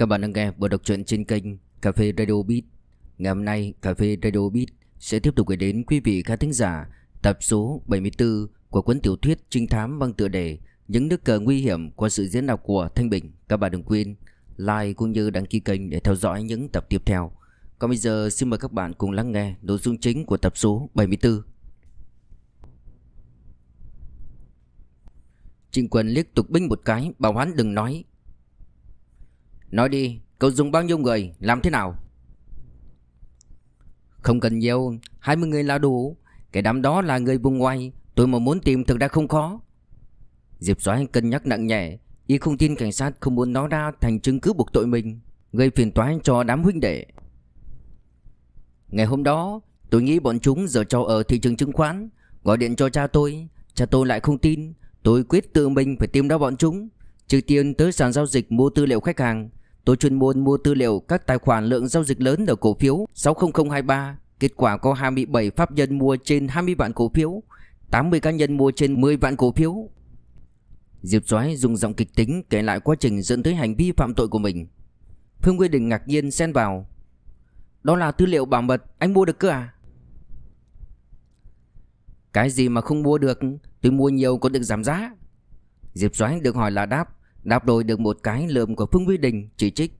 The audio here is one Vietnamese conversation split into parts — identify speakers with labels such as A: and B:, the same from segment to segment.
A: Các bạn đang nghe vừa đọc truyện trên kênh Cà phê Radio Beat. Ngày hôm nay, Cà phê Radio Beat sẽ tiếp tục gửi đến quý vị khán thính giả tập số 74 của cuốn tiểu thuyết trinh thám bằng tựa đề Những nước cờ nguy hiểm qua sự diễn đọc của Thanh Bình. Các bạn đừng quên like cũng như đăng ký kênh để theo dõi những tập tiếp theo. Còn bây giờ xin mời các bạn cùng lắng nghe nội dung chính của tập số 74. Trịnh Quân liếc Tục Binh một cái, bảo hắn đừng nói, Nói đi, cậu dùng bao nhiêu người, làm thế nào? Không cần nhiều, 20 người là đủ. Cái đám đó là người vùng ngoài, tôi mà muốn tìm thực ra không khó. Diệp Soái cân nhắc nặng nhẹ, y không tin cảnh sát không muốn nó ra thành chứng cứ buộc tội mình, gây phiền toái cho đám huynh đệ. Ngày hôm đó, tôi nghĩ bọn chúng giờ cho ở thị trường chứng khoán, gọi điện cho cha tôi, cha tôi lại không tin, tôi quyết tự mình phải tìm ra bọn chúng. Trừ tiền tới sàn giao dịch mua tư liệu khách hàng, Tôi chuyên môn mua tư liệu các tài khoản lượng giao dịch lớn ở cổ phiếu 60023 Kết quả có 27 pháp nhân mua trên 20 vạn cổ phiếu 80 cá nhân mua trên 10 vạn cổ phiếu Diệp Doái dùng giọng kịch tính kể lại quá trình dẫn tới hành vi phạm tội của mình Phương Nguyên Đình ngạc nhiên xen vào Đó là tư liệu bảo mật anh mua được cơ à Cái gì mà không mua được Tôi mua nhiều có được giảm giá Diệp Doái được hỏi là đáp Đáp đổi được một cái lườm của Phương Quy Đình chỉ trích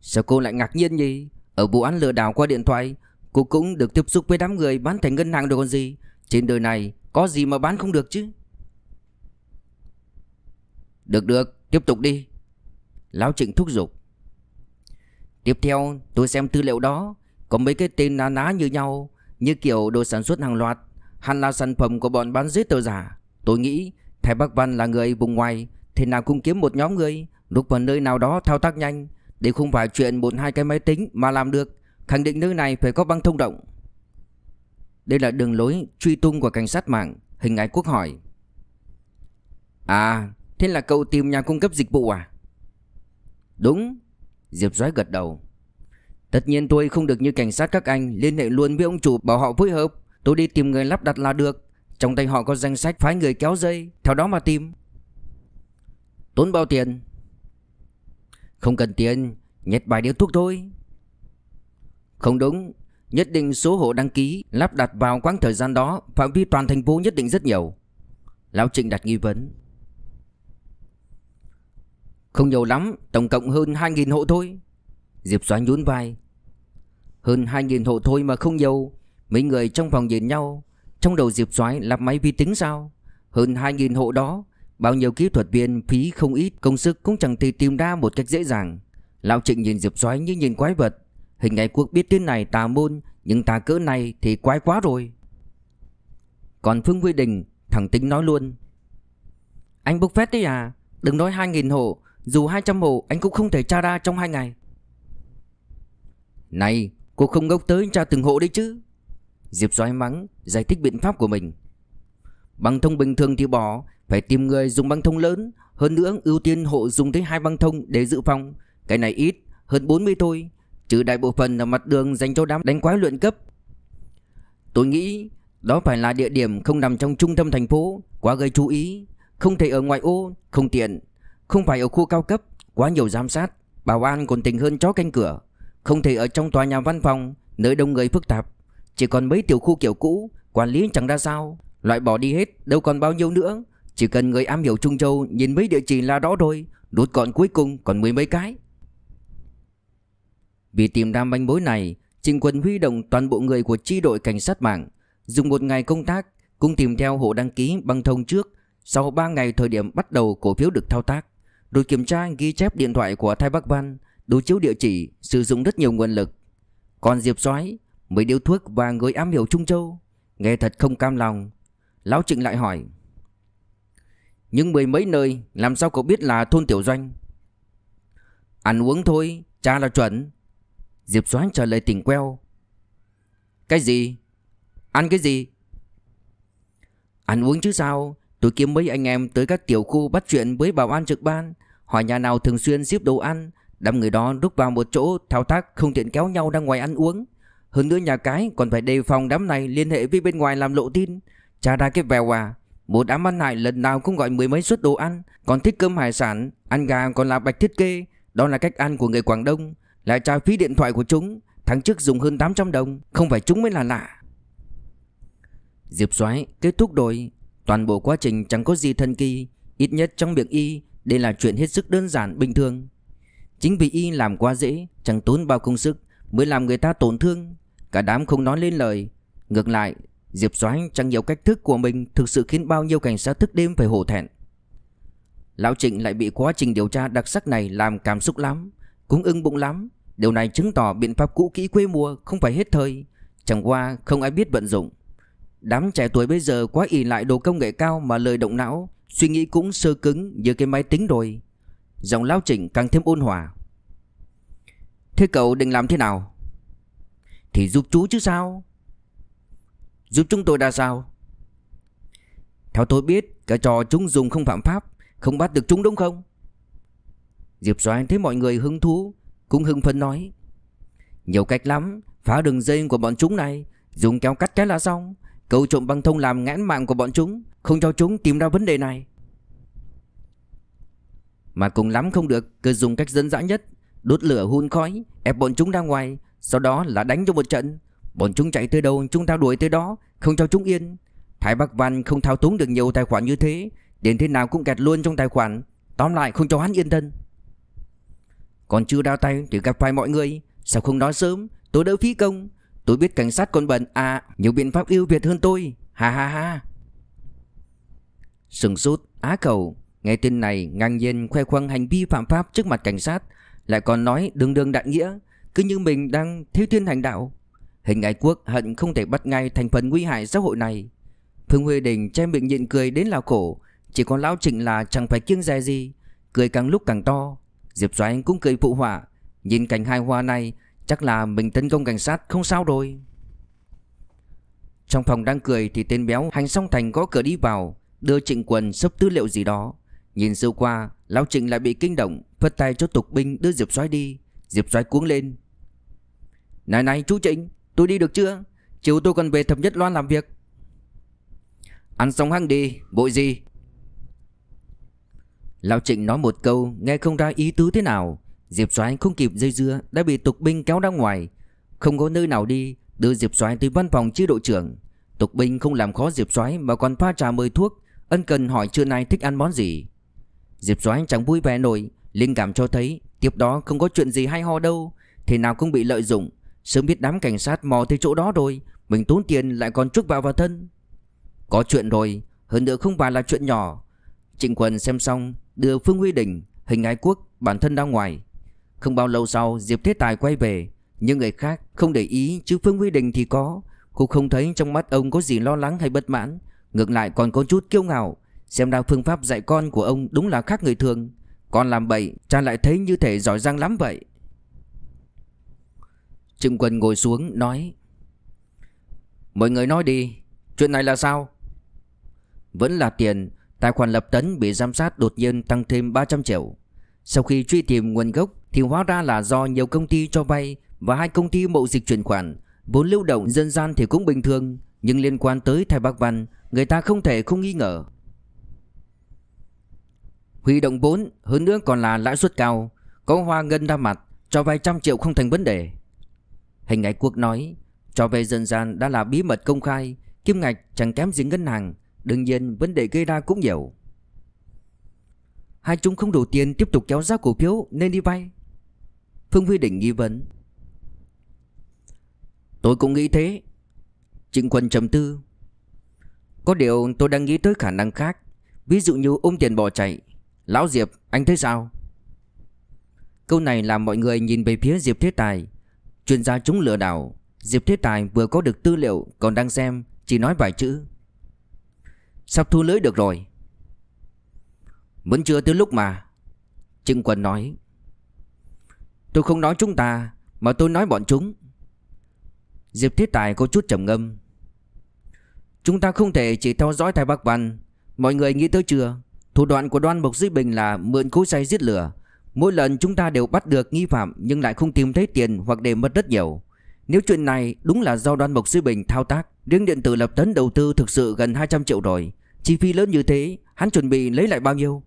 A: Sao cô lại ngạc nhiên gì Ở vụ án lừa đảo qua điện thoại Cô cũng được tiếp xúc với đám người bán thẻ ngân hàng được còn gì Trên đời này có gì mà bán không được chứ Được được tiếp tục đi Lão Trịnh thúc giục Tiếp theo tôi xem tư liệu đó Có mấy cái tên ná ná như nhau Như kiểu đồ sản xuất hàng loạt Hẳn là sản phẩm của bọn bán giấy tờ giả Tôi nghĩ Thầy Bắc Văn là người vùng ngoài thế nào cũng kiếm một nhóm người Lúc vào nơi nào đó thao tác nhanh Để không phải chuyện một hai cái máy tính mà làm được Khẳng định nơi này phải có băng thông động Đây là đường lối truy tung của cảnh sát mạng Hình ảnh quốc hỏi À thế là cậu tìm nhà cung cấp dịch vụ à Đúng Diệp Doái gật đầu Tất nhiên tôi không được như cảnh sát các anh Liên hệ luôn với ông chủ bảo họ phối hợp Tôi đi tìm người lắp đặt là được Trong tay họ có danh sách phái người kéo dây Theo đó mà tìm Tốn bao tiền Không cần tiền Nhét bài điếu thuốc thôi Không đúng Nhất định số hộ đăng ký Lắp đặt vào quãng thời gian đó Phạm vi toàn thành phố nhất định rất nhiều Lão Trịnh đặt nghi vấn Không nhiều lắm Tổng cộng hơn 2.000 hộ thôi Diệp Soái nhún vai Hơn 2.000 hộ thôi mà không nhiều Mấy người trong phòng nhìn nhau Trong đầu Diệp Soái lắp máy vi tính sao Hơn 2.000 hộ đó Bao nhiêu kỹ thuật viên phí không ít Công sức cũng chẳng thể tìm ra một cách dễ dàng Lão Trịnh nhìn Diệp Soái như nhìn quái vật Hình ngày cuộc biết tin này tà môn Nhưng tà cỡ này thì quái quá rồi Còn Phương Quy Đình Thẳng tính nói luôn Anh bốc phét đấy à Đừng nói 2.000 hộ Dù 200 hộ anh cũng không thể tra ra trong 2 ngày Này Cô không ngốc tới tra từng hộ đấy chứ Diệp Soái mắng Giải thích biện pháp của mình Băng thông bình thường thì bỏ, phải tìm người dùng băng thông lớn, hơn nữa ưu tiên hộ dùng tới hai băng thông để dự phòng. Cái này ít, hơn 40 thôi, trừ đại bộ phần là mặt đường dành cho đám đánh quái luyện cấp. Tôi nghĩ đó phải là địa điểm không nằm trong trung tâm thành phố, quá gây chú ý, không thể ở ngoài ô, không tiện, không phải ở khu cao cấp, quá nhiều giám sát, bảo an còn tình hơn chó canh cửa, không thể ở trong tòa nhà văn phòng, nơi đông người phức tạp, chỉ còn mấy tiểu khu kiểu cũ, quản lý chẳng ra sao, Loại bỏ đi hết đâu còn bao nhiêu nữa Chỉ cần người am hiểu Trung Châu Nhìn mấy địa chỉ là đó thôi. Đốt còn cuối cùng còn mười mấy cái Vì tìm ra manh mối này Trình quân huy động toàn bộ người của chi đội cảnh sát mạng Dùng một ngày công tác Cũng tìm theo hộ đăng ký băng thông trước Sau 3 ngày thời điểm bắt đầu cổ phiếu được thao tác Rồi kiểm tra ghi chép điện thoại của Thái Bắc Văn Đối chiếu địa chỉ Sử dụng rất nhiều nguồn lực Còn Diệp Soái Mấy điếu thuốc và người am hiểu Trung Châu Nghe thật không cam lòng Lão Trịnh lại hỏi Nhưng mười mấy nơi Làm sao cậu biết là thôn tiểu doanh Ăn uống thôi Cha là chuẩn Diệp Soán trả lời tỉnh queo Cái gì Ăn cái gì Ăn uống chứ sao Tôi kiếm mấy anh em tới các tiểu khu bắt chuyện với bảo an trực ban Hỏi nhà nào thường xuyên ship đồ ăn Đám người đó đúc vào một chỗ Thao tác không tiện kéo nhau ra ngoài ăn uống Hơn nữa nhà cái còn phải đề phòng đám này liên hệ với bên ngoài làm lộ tin Cha ra cái vèo à Một đám ăn hại lần nào cũng gọi mười mấy suất đồ ăn Còn thích cơm hải sản Ăn gà còn là bạch thiết kê Đó là cách ăn của người Quảng Đông Lại trả phí điện thoại của chúng Tháng trước dùng hơn 800 đồng Không phải chúng mới là lạ Diệp Soái kết thúc đổi Toàn bộ quá trình chẳng có gì thần kỳ Ít nhất trong việc y Đây là chuyện hết sức đơn giản bình thường Chính vì y làm quá dễ Chẳng tốn bao công sức Mới làm người ta tổn thương Cả đám không nói lên lời Ngược lại Diệp Soái chẳng nhiều cách thức của mình thực sự khiến bao nhiêu cảnh sát thức đêm phải hổ thẹn. Lão Trịnh lại bị quá trình điều tra đặc sắc này làm cảm xúc lắm, cũng ưng bụng lắm. Điều này chứng tỏ biện pháp cũ kỹ quê mùa không phải hết thời, chẳng qua không ai biết vận dụng. Đám trẻ tuổi bây giờ quá ỷ lại đồ công nghệ cao mà lời động não, suy nghĩ cũng sơ cứng như cái máy tính rồi. Giọng lão Trịnh càng thêm ôn hòa. Thế cậu định làm thế nào? Thì giúp chú chứ sao? Giúp chúng tôi ra sao Theo tôi biết Cái trò chúng dùng không phạm pháp Không bắt được chúng đúng không Diệp Soái thấy mọi người hứng thú Cũng hưng phấn nói Nhiều cách lắm Phá đường dây của bọn chúng này Dùng kéo cắt cái là xong cầu trộm băng thông làm ngãn mạng của bọn chúng Không cho chúng tìm ra vấn đề này Mà cùng lắm không được Cứ dùng cách dân dã nhất Đốt lửa hun khói Ép bọn chúng ra ngoài Sau đó là đánh cho một trận Bọn chúng chạy tới đâu chúng ta đuổi tới đó Không cho chúng yên Thái Bắc Văn không thao túng được nhiều tài khoản như thế Đến thế nào cũng kẹt luôn trong tài khoản Tóm lại không cho hắn yên thân Còn chưa đao tay thì gặp phải mọi người Sao không nói sớm Tôi đỡ phí công Tôi biết cảnh sát còn bẩn À nhiều biện pháp ưu việt hơn tôi Ha ha ha Sừng sốt á cầu Nghe tin này ngang nhiên khoe khoang hành vi phạm pháp trước mặt cảnh sát Lại còn nói đường đường đại nghĩa Cứ như mình đang thiếu thiên hành đạo Hình ái quốc hận không thể bắt ngay thành phần nguy hại xã hội này Phương Huy Đình che miệng nhịn cười đến lao cổ Chỉ còn lão trịnh là chẳng phải kiêng dè gì Cười càng lúc càng to Diệp Doãn cũng cười phụ họa Nhìn cảnh hai hoa này Chắc là mình tấn công cảnh sát không sao rồi Trong phòng đang cười thì tên béo hành song thành gõ cửa đi vào Đưa trịnh quần sấp tư liệu gì đó Nhìn sơ qua Lão trịnh lại bị kinh động Phất tay cho tục binh đưa Diệp Doãn đi Diệp Doãn cuống lên Này này chú trịnh Tôi đi được chưa Chiều tôi còn về thập nhất loan làm việc Ăn xong hăng đi bộ gì Lão Trịnh nói một câu Nghe không ra ý tứ thế nào Diệp Soái không kịp dây dưa Đã bị tục binh kéo ra ngoài Không có nơi nào đi Đưa Diệp Soái tới văn phòng chi đội trưởng Tục binh không làm khó Diệp Soái Mà còn pha trà mời thuốc Ân cần hỏi trưa nay thích ăn món gì Diệp Soái chẳng vui vẻ nổi Linh cảm cho thấy Tiếp đó không có chuyện gì hay ho đâu Thế nào cũng bị lợi dụng Sớm biết đám cảnh sát mò tới chỗ đó rồi Mình tốn tiền lại còn chuốc vào vào thân Có chuyện rồi Hơn nữa không phải là chuyện nhỏ Trịnh Quân xem xong Đưa Phương Huy Đình Hình Ái Quốc Bản thân ra ngoài Không bao lâu sau Diệp Thế Tài quay về Nhưng người khác không để ý Chứ Phương Huy Đình thì có Cô không thấy trong mắt ông có gì lo lắng hay bất mãn Ngược lại còn có chút kiêu ngạo Xem ra phương pháp dạy con của ông đúng là khác người thường Con làm bậy cha lại thấy như thể giỏi giang lắm vậy Trịnh Quân ngồi xuống nói Mọi người nói đi Chuyện này là sao Vẫn là tiền Tài khoản lập tấn bị giám sát đột nhiên tăng thêm 300 triệu Sau khi truy tìm nguồn gốc Thì hóa ra là do nhiều công ty cho vay Và hai công ty mậu dịch chuyển khoản Vốn lưu động dân gian thì cũng bình thường Nhưng liên quan tới Thái Bắc Văn Người ta không thể không nghi ngờ Huy động vốn Hơn nữa còn là lãi suất cao Có hoa ngân ra mặt Cho vay trăm triệu không thành vấn đề Hình Ái Quốc nói Cho về dân gian đã là bí mật công khai Kim ngạch chẳng kém gì ngân hàng Đương nhiên vấn đề gây ra cũng nhiều Hai chúng không đủ tiền tiếp tục kéo giá cổ phiếu nên đi vay Phương Huy Định nghi vấn Tôi cũng nghĩ thế Trịnh Quân trầm tư Có điều tôi đang nghĩ tới khả năng khác Ví dụ như ôm tiền bỏ chạy Lão Diệp anh thấy sao Câu này làm mọi người nhìn về phía Diệp Thế Tài Chuyên gia chúng lừa đảo Diệp Thế Tài vừa có được tư liệu Còn đang xem Chỉ nói vài chữ Sắp thu lưới được rồi Vẫn chưa tới lúc mà Trịnh Quân nói Tôi không nói chúng ta Mà tôi nói bọn chúng Diệp Thế Tài có chút trầm ngâm Chúng ta không thể chỉ theo dõi Thái Bắc Văn Mọi người nghĩ tới chưa Thủ đoạn của Đoan Bộc Duy Bình là mượn cối say giết lửa Mỗi lần chúng ta đều bắt được nghi phạm nhưng lại không tìm thấy tiền hoặc để mất rất nhiều. Nếu chuyện này đúng là do đoan Mộc sư bình thao tác, riêng điện tử lập tấn đầu tư thực sự gần 200 triệu rồi. Chi phí lớn như thế, hắn chuẩn bị lấy lại bao nhiêu?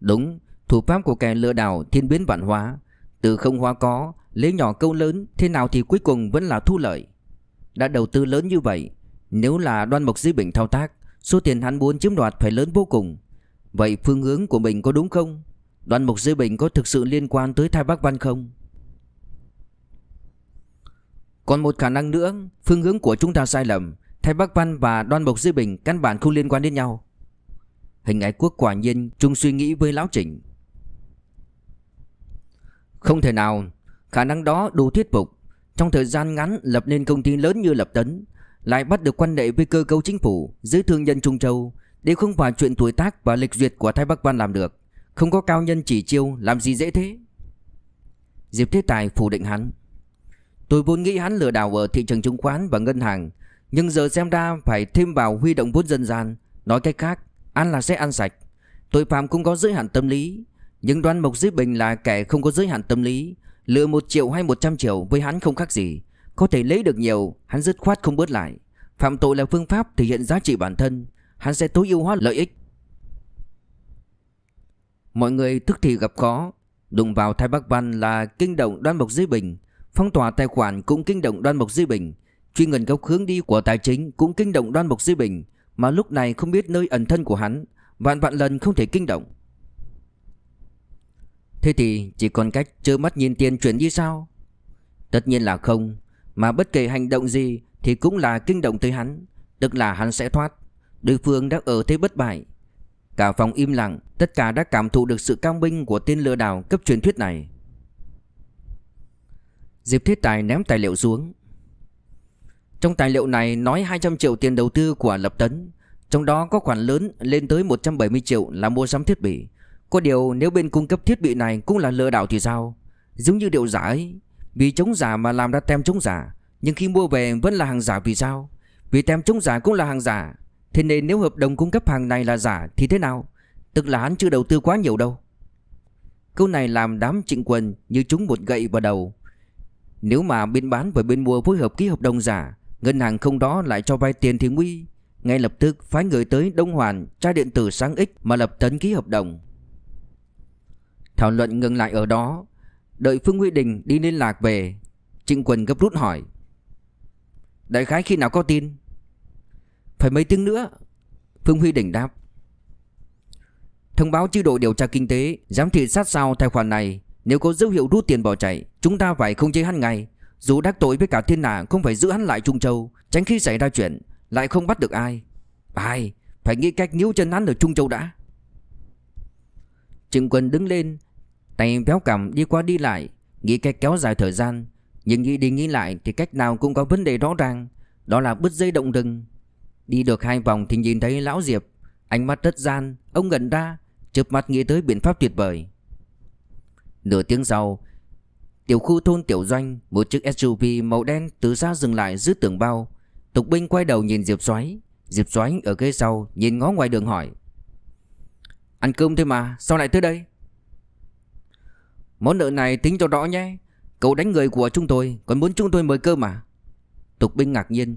A: Đúng, thủ pháp của kẻ lừa đảo thiên biến vạn hóa. Từ không hóa có, lấy nhỏ câu lớn, thế nào thì cuối cùng vẫn là thu lợi. Đã đầu tư lớn như vậy, nếu là đoan Mộc sư bình thao tác, số tiền hắn muốn chiếm đoạt phải lớn vô cùng. Vậy phương hướng của mình có đúng không? Đoàn mục dưới bình có thực sự liên quan tới Thái Bắc Văn không? Còn một khả năng nữa, phương hướng của chúng ta sai lầm. Thái Bắc Văn và Đoan mục Dư Bình căn bản không liên quan đến nhau. Hình ái quốc quả nhiên chung suy nghĩ với Lão Trịnh. Không thể nào, khả năng đó đủ thuyết phục. Trong thời gian ngắn lập nên công ty lớn như Lập Tấn, lại bắt được quan hệ với cơ cấu chính phủ dưới thương nhân Trung Châu, đây không phải chuyện tuổi tác và lịch duyệt của Thái Bắc Quan làm được Không có cao nhân chỉ chiêu làm gì dễ thế Diệp Thế Tài phủ định hắn Tôi vốn nghĩ hắn lừa đảo ở thị trường chứng khoán và ngân hàng Nhưng giờ xem ra phải thêm vào huy động vốn dân gian Nói cách khác Ăn là sẽ ăn sạch Tội phạm cũng có giới hạn tâm lý Nhưng đoan mộc dưới bình là kẻ không có giới hạn tâm lý Lừa 1 triệu hay 100 triệu với hắn không khác gì Có thể lấy được nhiều Hắn dứt khoát không bớt lại Phạm tội là phương pháp thể hiện giá trị bản thân hắn sẽ tối ưu hóa lợi ích. Mọi người tức thì gặp khó, đụng vào Thái Bắc Văn là kinh động Đoan Mộc Duy Bình, phong tỏa tài khoản cũng kinh động Đoan Mộc Duy Bình, truy ngân gốc hướng đi của tài chính cũng kinh động Đoan Mộc Duy Bình, mà lúc này không biết nơi ẩn thân của hắn, vạn vạn lần không thể kinh động. Thế thì chỉ còn cách trơ mắt nhìn tiền chuyển đi sao? Tất nhiên là không, mà bất kỳ hành động gì thì cũng là kinh động tới hắn, tức là hắn sẽ thoát. Đối phương đã ở thế bất bại Cả phòng im lặng Tất cả đã cảm thụ được sự cao minh của tên lừa đảo cấp truyền thuyết này Diệp Thế Tài ném tài liệu xuống Trong tài liệu này nói 200 triệu tiền đầu tư của Lập Tấn Trong đó có khoản lớn lên tới 170 triệu là mua sắm thiết bị Có điều nếu bên cung cấp thiết bị này cũng là lừa đảo thì sao Giống như điều giả ấy Vì chống giả mà làm ra tem chống giả Nhưng khi mua về vẫn là hàng giả vì sao Vì tem chống giả cũng là hàng giả Thế nên nếu hợp đồng cung cấp hàng này là giả thì thế nào? Tức là hắn chưa đầu tư quá nhiều đâu. Câu này làm đám trịnh quần như chúng một gậy vào đầu. Nếu mà bên bán và bên mua phối hợp ký hợp đồng giả, ngân hàng không đó lại cho vay tiền thì nguy. Ngay lập tức phái người tới Đông Hoàn, tra điện tử sáng ích mà lập tấn ký hợp đồng. Thảo luận ngừng lại ở đó, đợi Phương Huy Đình đi liên lạc về. Trịnh Quần gấp rút hỏi. Đại khái khi nào có tin? Phải mấy tiếng nữa Phương Huy đỉnh đáp Thông báo chi đội điều tra kinh tế Giám thị sát sao tài khoản này Nếu có dấu hiệu rút tiền bỏ chạy Chúng ta phải không chế hắn ngay Dù đắc tội với cả thiên hạ Không phải giữ hắn lại Trung Châu Tránh khi xảy ra chuyện Lại không bắt được ai Ai Phải nghĩ cách níu chân hắn ở Trung Châu đã Trịnh quân đứng lên Tay véo cằm đi qua đi lại Nghĩ cách kéo dài thời gian Nhưng nghĩ đi nghĩ lại Thì cách nào cũng có vấn đề rõ ràng Đó là bứt dây động rừng Đi được hai vòng thì nhìn thấy lão Diệp Ánh mắt rất gian Ông ngẩn ra chớp mắt nghĩ tới biện pháp tuyệt vời Nửa tiếng sau Tiểu khu thôn Tiểu Doanh Một chiếc SUV màu đen từ xa dừng lại giữa tường bao Tục binh quay đầu nhìn Diệp Xoáy Diệp Xoáy ở ghế sau Nhìn ngó ngoài đường hỏi Ăn cơm thôi mà sao lại tới đây Món nợ này tính cho rõ nhé Cậu đánh người của chúng tôi Còn muốn chúng tôi mời cơ mà Tục binh ngạc nhiên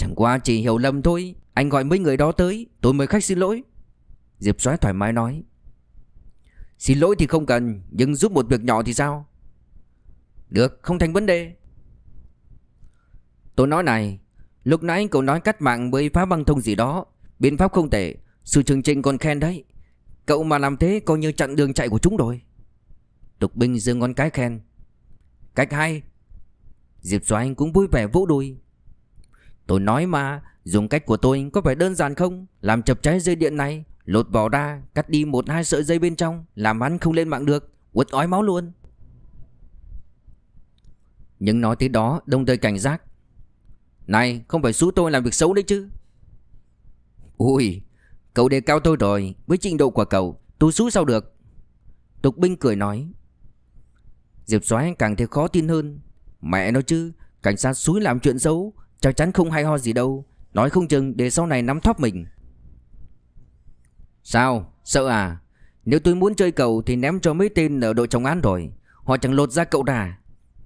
A: Chẳng qua chỉ hiểu lầm thôi Anh gọi mấy người đó tới Tôi mời khách xin lỗi Diệp soái thoải mái nói Xin lỗi thì không cần Nhưng giúp một việc nhỏ thì sao Được không thành vấn đề Tôi nói này Lúc nãy cậu nói cắt mạng với phá băng thông gì đó Biện pháp không tệ Sự chương trình còn khen đấy Cậu mà làm thế coi như chặn đường chạy của chúng rồi Tục binh dương ngón cái khen Cách hay Diệp Soái cũng vui vẻ vỗ đùi Tôi nói mà Dùng cách của tôi có phải đơn giản không Làm chập cháy dây điện này Lột vỏ ra Cắt đi một hai sợi dây bên trong Làm hắn không lên mạng được Quất ói máu luôn Nhưng nói tới đó Đông tơi cảnh giác Này không phải xú tôi làm việc xấu đấy chứ Ui Cậu đề cao tôi rồi Với trình độ của cậu Tôi xú sao được Tục binh cười nói Diệp Soái càng thấy khó tin hơn Mẹ nó chứ Cảnh sát xúi làm chuyện xấu Chắc chắn không hay ho gì đâu Nói không chừng để sau này nắm thóp mình Sao sợ à Nếu tôi muốn chơi cầu thì ném cho mấy tên ở đội trọng án rồi Họ chẳng lột ra cậu đà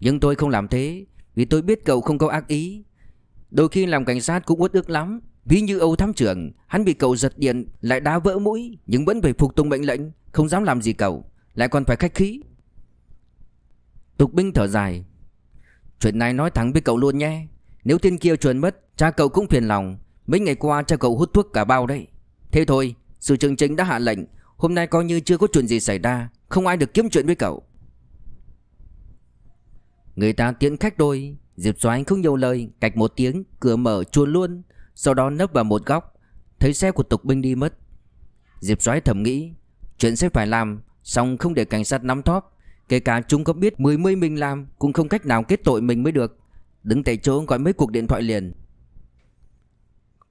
A: Nhưng tôi không làm thế Vì tôi biết cậu không có ác ý Đôi khi làm cảnh sát cũng uất ức lắm Ví như Âu thám trưởng Hắn bị cậu giật điện lại đá vỡ mũi Nhưng vẫn phải phục tùng mệnh lệnh Không dám làm gì cậu Lại còn phải khách khí Tục binh thở dài Chuyện này nói thẳng với cậu luôn nhé nếu tên kia trốn mất Cha cậu cũng phiền lòng Mấy ngày qua cha cậu hút thuốc cả bao đấy Thế thôi Sự trưởng chính đã hạ lệnh Hôm nay coi như chưa có chuyện gì xảy ra Không ai được kiếm chuyện với cậu Người ta tiễn khách đôi Diệp Soái không nhiều lời Cạch một tiếng Cửa mở chuồn luôn Sau đó nấp vào một góc Thấy xe của tục binh đi mất Diệp Soái thầm nghĩ Chuyện sẽ phải làm Xong không để cảnh sát nắm thóp Kể cả chúng có biết mười mươi mình làm Cũng không cách nào kết tội mình mới được Đứng tại chỗ gọi mấy cuộc điện thoại liền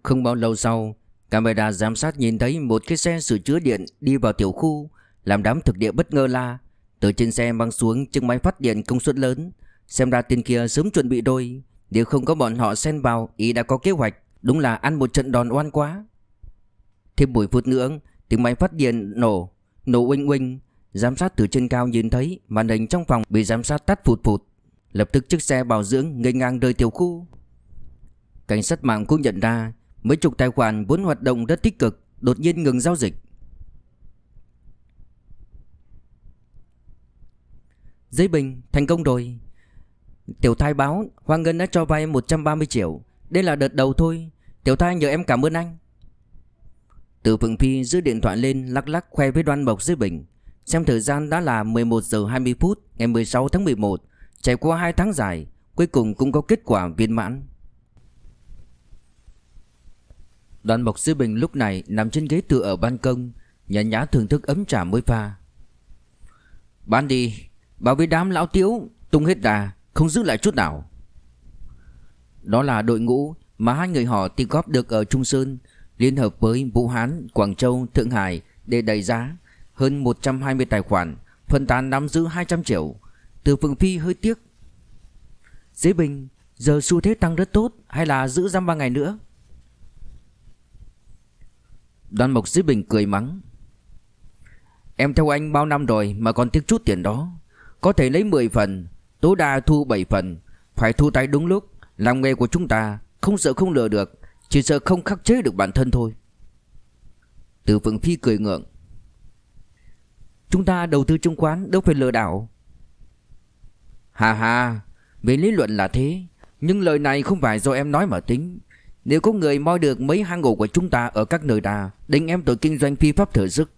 A: Không bao lâu sau Camera giám sát nhìn thấy một cái xe sửa chữa điện đi vào tiểu khu Làm đám thực địa bất ngờ la Từ trên xe băng xuống chiếc máy phát điện công suất lớn Xem ra tên kia sớm chuẩn bị đôi Nếu không có bọn họ xen vào Ý đã có kế hoạch Đúng là ăn một trận đòn oan quá Thêm buổi phút nữa Tiếng máy phát điện nổ Nổ oanh oanh Giám sát từ trên cao nhìn thấy Màn hình trong phòng bị giám sát tắt phụt phụt Lập tức chiếc xe bảo dưỡng ngây ngang rời tiểu khu Cảnh sát mạng cũng nhận ra Mấy chục tài khoản vốn hoạt động rất tích cực Đột nhiên ngừng giao dịch Giấy bình thành công rồi Tiểu thai báo Hoàng Ngân đã cho vay 130 triệu Đây là đợt đầu thôi Tiểu thai nhờ em cảm ơn anh Từ Phượng Phi giữ điện thoại lên Lắc lắc khoe với đoan mộc dưới bình Xem thời gian đã là 11 giờ 20 phút Ngày 16 tháng 11 Trải qua 2 tháng dài, cuối cùng cũng có kết quả viên mãn. Đoàn Mộc Sư Bình lúc này nằm trên ghế tựa ở ban công, nhã nhã thưởng thức ấm trà mới pha. Bán đi, bảo với đám lão tiếu, tung hết đà, không giữ lại chút nào. Đó là đội ngũ mà hai người họ tìm góp được ở Trung Sơn, liên hợp với Vũ Hán, Quảng Châu, Thượng Hải để đẩy giá hơn 120 tài khoản, phân tán nắm giữ 200 triệu. Từ Phượng Phi hơi tiếc Dế Bình Giờ xu thế tăng rất tốt Hay là giữ giam 3 ngày nữa Đoàn Mộc Dế Bình cười mắng Em theo anh bao năm rồi Mà còn tiếc chút tiền đó Có thể lấy 10 phần Tối đa thu 7 phần Phải thu tay đúng lúc Làm nghề của chúng ta Không sợ không lừa được Chỉ sợ không khắc chế được bản thân thôi Từ Phượng Phi cười ngượng Chúng ta đầu tư chứng khoán đâu phải lừa đảo Hà hà, về lý luận là thế, nhưng lời này không phải do em nói mà tính. Nếu có người moi được mấy hang ổ của chúng ta ở các nơi đà, định em tội kinh doanh phi pháp thử sức.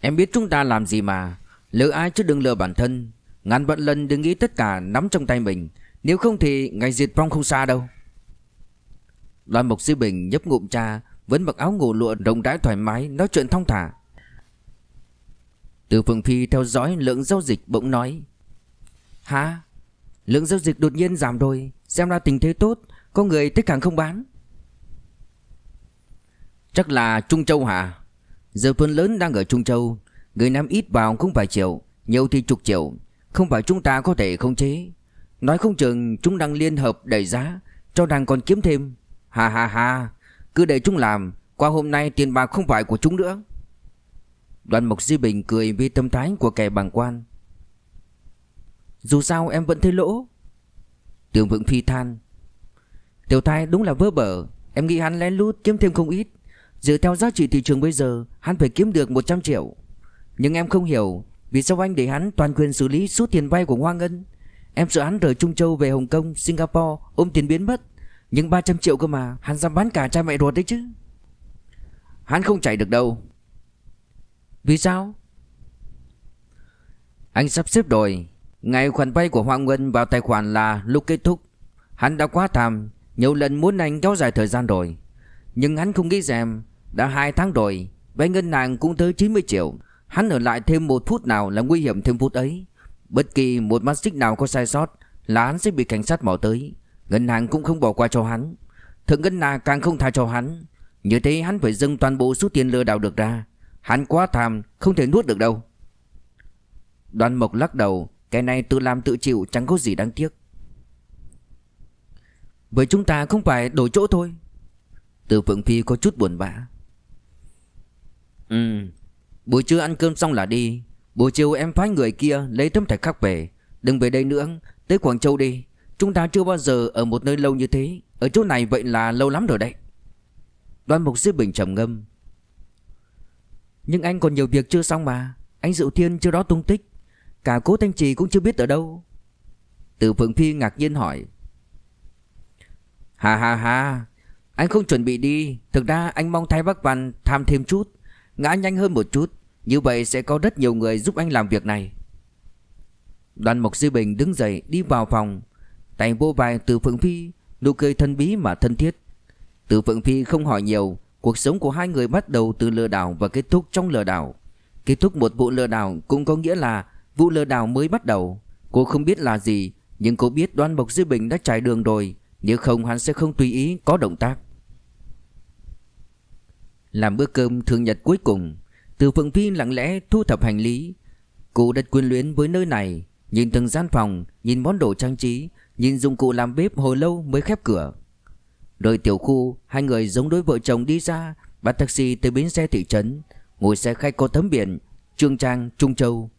A: Em biết chúng ta làm gì mà, Lừa ai chứ đừng lừa bản thân. Ngàn vạn lần đừng nghĩ tất cả nắm trong tay mình, nếu không thì ngày diệt vong không xa đâu. Đoàn Mộc Sư Bình nhấp ngụm cha, vẫn mặc áo ngủ lụa rộng rãi thoải mái, nói chuyện thong thả. Từ Phượng Phi theo dõi lượng giao dịch bỗng nói. Hả? Lượng giao dịch đột nhiên giảm rồi Xem ra tình thế tốt Có người thích hàng không bán Chắc là Trung Châu hả? Giờ phần lớn đang ở Trung Châu Người Nam ít vào cũng vài triệu Nhiều thì chục triệu Không phải chúng ta có thể không chế Nói không chừng chúng đang liên hợp đẩy giá Cho đang còn kiếm thêm Hà hà hà Cứ để chúng làm Qua hôm nay tiền bạc không phải của chúng nữa Đoàn Mộc Di Bình cười vì tâm thái của kẻ bằng quan dù sao em vẫn thấy lỗ tưởng Vượng Phi than Tiểu thai đúng là vơ bở Em nghĩ hắn lén lút kiếm thêm không ít Dựa theo giá trị thị trường bây giờ Hắn phải kiếm được 100 triệu Nhưng em không hiểu Vì sao anh để hắn toàn quyền xử lý số tiền vay của Hoa Ngân Em sợ hắn rời Trung Châu về Hồng Kông, Singapore Ôm tiền biến mất Nhưng 300 triệu cơ mà Hắn dám bán cả cha mẹ ruột đấy chứ Hắn không chạy được đâu Vì sao? Anh sắp xếp rồi Ngày khoản vay của Hoàng Ngân vào tài khoản là lúc kết thúc Hắn đã quá tham Nhiều lần muốn anh kéo dài thời gian rồi Nhưng hắn không nghĩ rằng Đã 2 tháng rồi Vay ngân hàng cũng tới 90 triệu Hắn ở lại thêm một phút nào là nguy hiểm thêm phút ấy Bất kỳ một mắt xích nào có sai sót Là hắn sẽ bị cảnh sát mò tới Ngân hàng cũng không bỏ qua cho hắn Thượng ngân hàng càng không tha cho hắn Như thế hắn phải dâng toàn bộ số tiền lừa đảo được ra Hắn quá tham Không thể nuốt được đâu Đoàn mộc lắc đầu cái này tự làm tự chịu chẳng có gì đáng tiếc Với chúng ta không phải đổi chỗ thôi Từ Phượng Phi có chút buồn bã Ừ Buổi trưa ăn cơm xong là đi Buổi chiều em phái người kia lấy tấm thẻ khác về Đừng về đây nữa Tới Quảng Châu đi Chúng ta chưa bao giờ ở một nơi lâu như thế Ở chỗ này vậy là lâu lắm rồi đấy Đoan Mục Diệp Bình trầm ngâm Nhưng anh còn nhiều việc chưa xong mà Anh Diệu Thiên chưa đó tung tích Cả cố Thanh Trì cũng chưa biết ở đâu Từ Phượng Phi ngạc nhiên hỏi Hà hà hà Anh không chuẩn bị đi Thực ra anh mong thay bác Văn tham thêm chút Ngã nhanh hơn một chút Như vậy sẽ có rất nhiều người giúp anh làm việc này Đoàn Mộc Dư Bình đứng dậy đi vào phòng Tay vô vai từ Phượng Phi Nụ cười thân bí mà thân thiết Từ Phượng Phi không hỏi nhiều Cuộc sống của hai người bắt đầu từ lừa đảo và kết thúc trong lừa đảo Kết thúc một vụ lừa đảo cũng có nghĩa là Vụ lừa đảo mới bắt đầu Cô không biết là gì Nhưng cô biết Đoan Mộc Dư Bình đã trải đường rồi Nếu không hắn sẽ không tùy ý có động tác Làm bữa cơm thường nhật cuối cùng Từ Phượng Phi lặng lẽ thu thập hành lý Cô đã quyến luyến với nơi này Nhìn từng gian phòng Nhìn món đồ trang trí Nhìn dụng cụ làm bếp hồi lâu mới khép cửa Đợi tiểu khu Hai người giống đối vợ chồng đi ra Bắt taxi tới bến xe thị trấn Ngồi xe khách có tấm biển Trương Trang, Trung Châu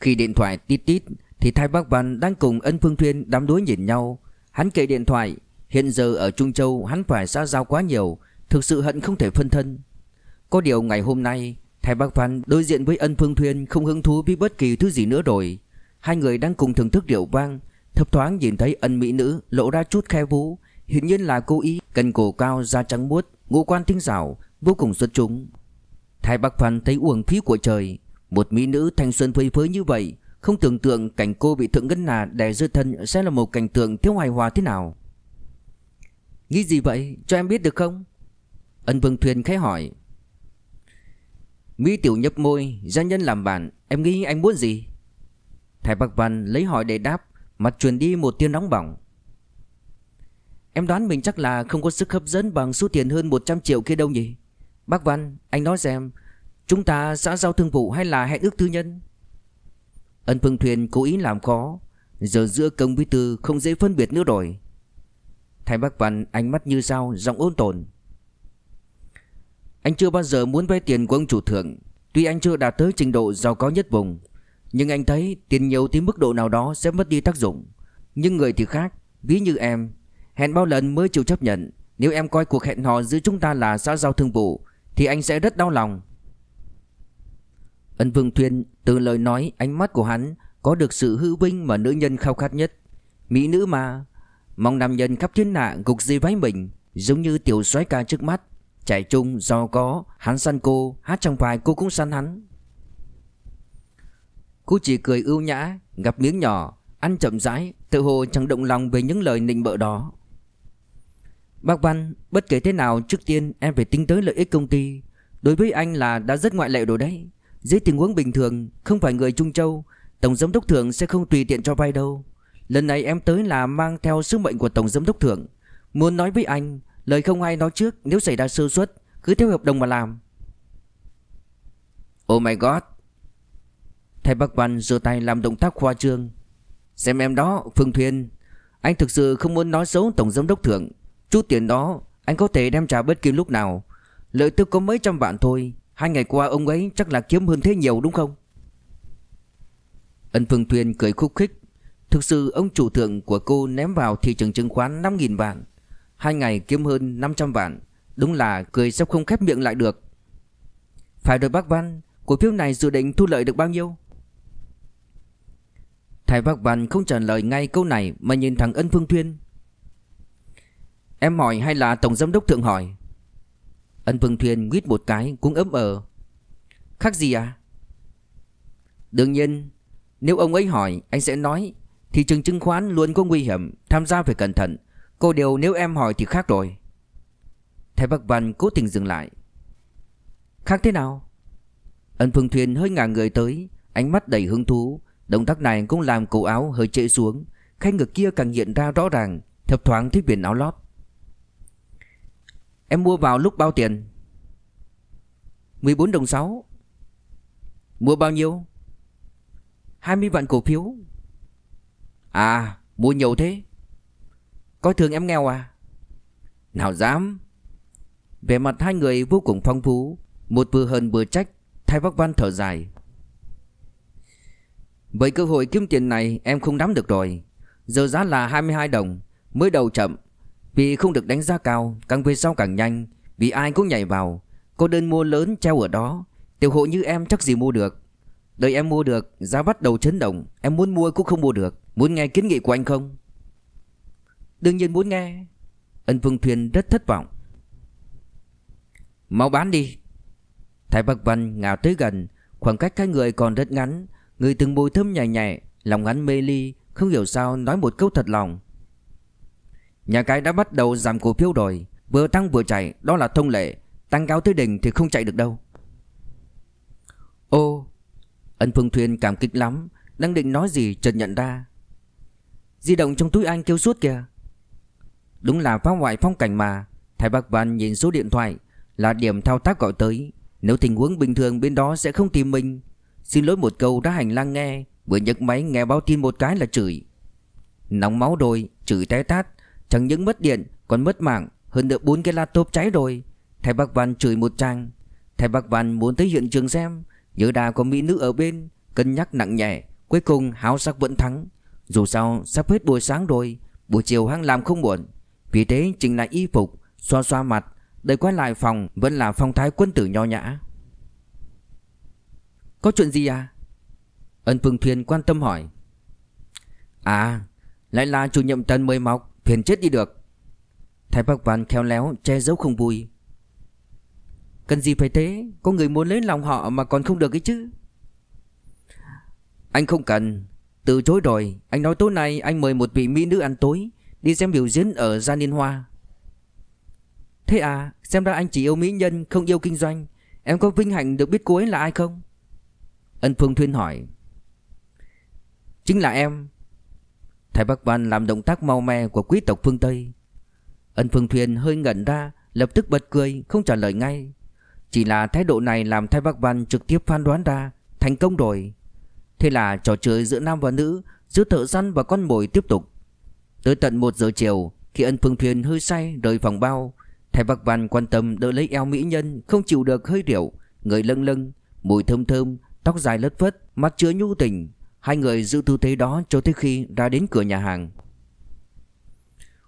A: khi điện thoại tít tít thì Thái Bắc Văn đang cùng Ân Phương Thuyên đám đối nhìn nhau. Hắn kệ điện thoại, hiện giờ ở Trung Châu hắn phải xa giao quá nhiều, thực sự hận không thể phân thân. Có điều ngày hôm nay, Thái Bắc Văn đối diện với Ân Phương Thuyên không hứng thú với bất kỳ thứ gì nữa rồi. Hai người đang cùng thưởng thức rượu vang, thập thoáng nhìn thấy Ân mỹ nữ lộ ra chút khe vũ, hiển nhiên là cố ý, cần cổ cao da trắng muốt, ngũ quan tinh xảo, vô cùng xuất chúng. Thái Bắc Văn thấy uổng phí của trời, một mỹ nữ thanh xuân phơi phới như vậy Không tưởng tượng cảnh cô bị thượng ngân nà đè dư thân Sẽ là một cảnh tượng thiếu hài hòa thế nào Nghĩ gì vậy cho em biết được không Ân Vương Thuyền khẽ hỏi Mỹ tiểu nhấp môi Gia nhân làm bạn Em nghĩ anh muốn gì Thái Bắc Văn lấy hỏi để đáp Mặt truyền đi một tiếng nóng bỏng Em đoán mình chắc là không có sức hấp dẫn bằng số tiền hơn 100 triệu kia đâu nhỉ Bác Văn, anh nói xem Chúng ta xã giao thương vụ hay là hẹn ước tư nhân Ân Phương Thuyền cố ý làm khó Giờ giữa công với tư không dễ phân biệt nữa rồi Thái Bắc Văn ánh mắt như sao Giọng ôn tồn Anh chưa bao giờ muốn vay tiền của ông chủ thượng Tuy anh chưa đạt tới trình độ giàu có nhất vùng Nhưng anh thấy tiền nhiều tới mức độ nào đó sẽ mất đi tác dụng Nhưng người thì khác Ví như em Hẹn bao lần mới chịu chấp nhận Nếu em coi cuộc hẹn hò giữa chúng ta là xã giao thương vụ Thì anh sẽ rất đau lòng Ân Vương Thuyên từ lời nói ánh mắt của hắn Có được sự hư vinh mà nữ nhân khao khát nhất Mỹ nữ mà Mong nam nhân khắp thiên hạ gục dây váy mình Giống như tiểu soái ca trước mắt Chạy chung do có Hắn săn cô Hát trong vai cô cũng săn hắn Cô chỉ cười ưu nhã Gặp miếng nhỏ Ăn chậm rãi Tự hồ chẳng động lòng về những lời nịnh bợ đó Bác Văn Bất kể thế nào trước tiên em phải tính tới lợi ích công ty Đối với anh là đã rất ngoại lệ rồi đấy dưới tình huống bình thường Không phải người Trung Châu Tổng giám đốc thưởng sẽ không tùy tiện cho vay đâu Lần này em tới là mang theo sức mệnh của Tổng giám đốc thưởng Muốn nói với anh Lời không ai nói trước Nếu xảy ra sơ suất Cứ theo hợp đồng mà làm Oh my god Thầy Bắc Văn giơ tay làm động tác khoa trương Xem em đó Phương thuyền Anh thực sự không muốn nói xấu Tổng giám đốc thưởng Chút tiền đó Anh có thể đem trả bất kỳ lúc nào Lợi tức có mấy trăm vạn thôi Hai ngày qua ông ấy chắc là kiếm hơn thế nhiều đúng không Ân Phương Thuyên cười khúc khích Thực sự ông chủ thượng của cô ném vào thị trường chứng khoán 5.000 vạn Hai ngày kiếm hơn 500 vạn Đúng là cười sắp không khép miệng lại được Phải rồi bác Văn Cổ phiếu này dự định thu lợi được bao nhiêu Thái bác Văn không trả lời ngay câu này Mà nhìn thẳng ân Phương Thuyên Em hỏi hay là Tổng Giám đốc Thượng hỏi Ân Phương Thuyền nguyết một cái cũng ấm ở ờ. Khác gì à Đương nhiên Nếu ông ấy hỏi anh sẽ nói Thị trường chứng khoán luôn có nguy hiểm Tham gia phải cẩn thận Cô đều nếu em hỏi thì khác rồi Thầy Bắc Văn cố tình dừng lại Khác thế nào Ân Phương Thuyền hơi ngả người tới Ánh mắt đầy hứng thú Động tác này cũng làm cổ áo hơi trễ xuống Khay ngực kia càng hiện ra rõ ràng Thập thoáng thấy biển áo lót Em mua vào lúc bao tiền 14 đồng 6 Mua bao nhiêu 20 vạn cổ phiếu À mua nhiều thế Coi thường em nghèo à Nào dám Về mặt hai người vô cùng phong phú Một vừa hờn vừa trách Thay Bắc Văn thở dài Với cơ hội kiếm tiền này em không nắm được rồi Giờ giá là 22 đồng Mới đầu chậm vì không được đánh giá cao Càng về sau càng nhanh Vì ai cũng nhảy vào Có đơn mua lớn treo ở đó Tiểu hộ như em chắc gì mua được Đợi em mua được Giá bắt đầu chấn động Em muốn mua cũng không mua được Muốn nghe kiến nghị của anh không Đương nhiên muốn nghe Ân Phương Thuyền rất thất vọng Mau bán đi Thái Bạc Văn ngào tới gần Khoảng cách hai người còn rất ngắn Người từng bồi thơm nhẹ nhẹ Lòng hắn mê ly Không hiểu sao nói một câu thật lòng Nhà cái đã bắt đầu giảm cổ phiếu rồi Vừa tăng vừa chạy đó là thông lệ Tăng cao tới đỉnh thì không chạy được đâu Ô Ân Phương thuyền cảm kích lắm Đang định nói gì chợt nhận ra Di động trong túi anh kêu suốt kìa Đúng là phá hoại phong cảnh mà Thái Bác Văn nhìn số điện thoại Là điểm thao tác gọi tới Nếu tình huống bình thường bên đó sẽ không tìm mình Xin lỗi một câu đã hành lang nghe Vừa nhấc máy nghe báo tin một cái là chửi Nóng máu đôi Chửi té tát Chẳng những mất điện còn mất mạng Hơn nữa bốn cái laptop cháy rồi Thầy Bác Văn chửi một trang Thầy Bác Văn muốn tới hiện trường xem Nhớ đã có mỹ nữ ở bên Cân nhắc nặng nhẹ Cuối cùng háo sắc vẫn thắng Dù sao sắp hết buổi sáng rồi Buổi chiều hắn làm không muộn Vì thế chỉnh lại y phục Xoa xoa mặt Đợi quay lại phòng Vẫn là phong thái quân tử nho nhã Có chuyện gì à Ân Phương Thuyền quan tâm hỏi À Lại là chủ nhiệm Tân mời mọc Huyền chết đi được Thái Bắc Văn khéo léo che giấu không vui Cần gì phải thế Có người muốn lấy lòng họ mà còn không được ấy chứ Anh không cần Từ chối rồi Anh nói tối nay anh mời một vị mỹ nữ ăn tối Đi xem biểu diễn ở Gia Niên Hoa Thế à Xem ra anh chỉ yêu mỹ nhân không yêu kinh doanh Em có vinh hạnh được biết cô ấy là ai không Ân Phương Thuyên hỏi Chính là em Thái Bắc Văn làm động tác mau me của quý tộc phương Tây. Ân Phương Thuyền hơi ngẩn ra, lập tức bật cười, không trả lời ngay. Chỉ là thái độ này làm Thái Bắc Văn trực tiếp phán đoán ra, thành công rồi. Thế là trò chơi giữa nam và nữ, giữa thợ săn và con mồi tiếp tục. Tới tận 1 giờ chiều, khi Ân Phương Thuyền hơi say rời phòng bao, Thái Bắc Văn quan tâm đỡ lấy eo mỹ nhân không chịu được hơi rượu, người lâng lâng, mùi thơm thơm, tóc dài lất phất, mắt chứa nhu tình. Hai người giữ tư thế đó cho tới khi ra đến cửa nhà hàng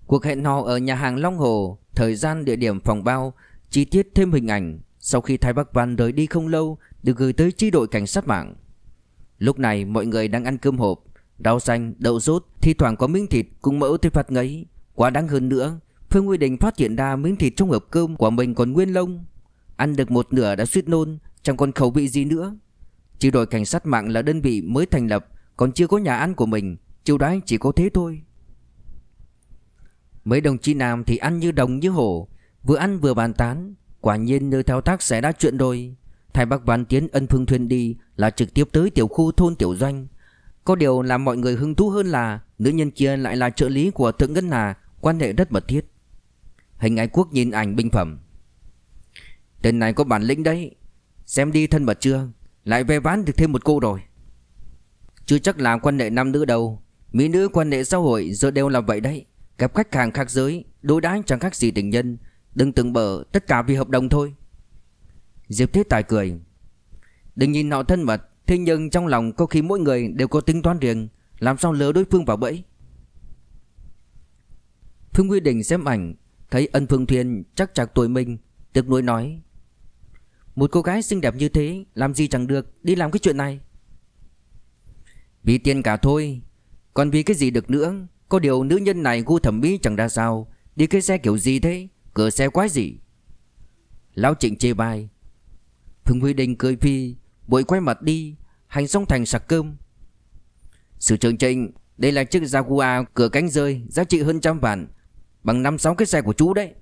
A: Cuộc hẹn hò ở nhà hàng Long Hồ Thời gian địa điểm phòng bao Chi tiết thêm hình ảnh Sau khi Thái Bắc Văn rời đi không lâu Được gửi tới chi đội cảnh sát mạng Lúc này mọi người đang ăn cơm hộp Rau xanh, đậu rốt thì thoảng có miếng thịt cùng mỡ tuyệt phạt ngấy Quá đáng hơn nữa Phương Nguyên Đình phát hiện ra miếng thịt trong hộp cơm của mình còn nguyên lông Ăn được một nửa đã suýt nôn Chẳng còn khẩu vị gì nữa chỉ đội cảnh sát mạng là đơn vị mới thành lập Còn chưa có nhà ăn của mình Chiều đó chỉ có thế thôi Mấy đồng chí nam thì ăn như đồng như hổ Vừa ăn vừa bàn tán Quả nhiên nơi thao tác xảy ra chuyện đôi Thầy bác Văn Tiến ân phương thuyền đi Là trực tiếp tới tiểu khu thôn tiểu doanh Có điều làm mọi người hứng thú hơn là Nữ nhân kia lại là trợ lý của thượng ngân hà Quan hệ rất mật thiết Hình ái quốc nhìn ảnh binh phẩm Tên này có bản lĩnh đấy Xem đi thân mật chưa lại về ván được thêm một cô rồi chưa chắc là quan hệ nam nữ đâu Mỹ nữ quan hệ xã hội giờ đều là vậy đấy Gặp khách hàng khác giới Đối đãi chẳng khác gì tình nhân Đừng tưởng bở tất cả vì hợp đồng thôi Diệp Thế Tài cười Đừng nhìn họ thân mật Thế nhưng trong lòng có khi mỗi người đều có tính toán riêng Làm sao lỡ đối phương vào bẫy Phương Quy Đình xem ảnh Thấy ân Phương Thiên chắc chạc tuổi mình Tiếc nuôi nói một cô gái xinh đẹp như thế Làm gì chẳng được đi làm cái chuyện này Vì tiền cả thôi Còn vì cái gì được nữa Có điều nữ nhân này gu thẩm mỹ chẳng ra sao Đi cái xe kiểu gì thế Cửa xe quái gì Lão Trịnh chê bai Phùng Huy Đình cười phi Bội quay mặt đi Hành xong thành sạc cơm Sự trường trịnh Đây là chiếc Jaguar cửa cánh rơi Giá trị hơn trăm vạn Bằng năm sáu cái xe của chú đấy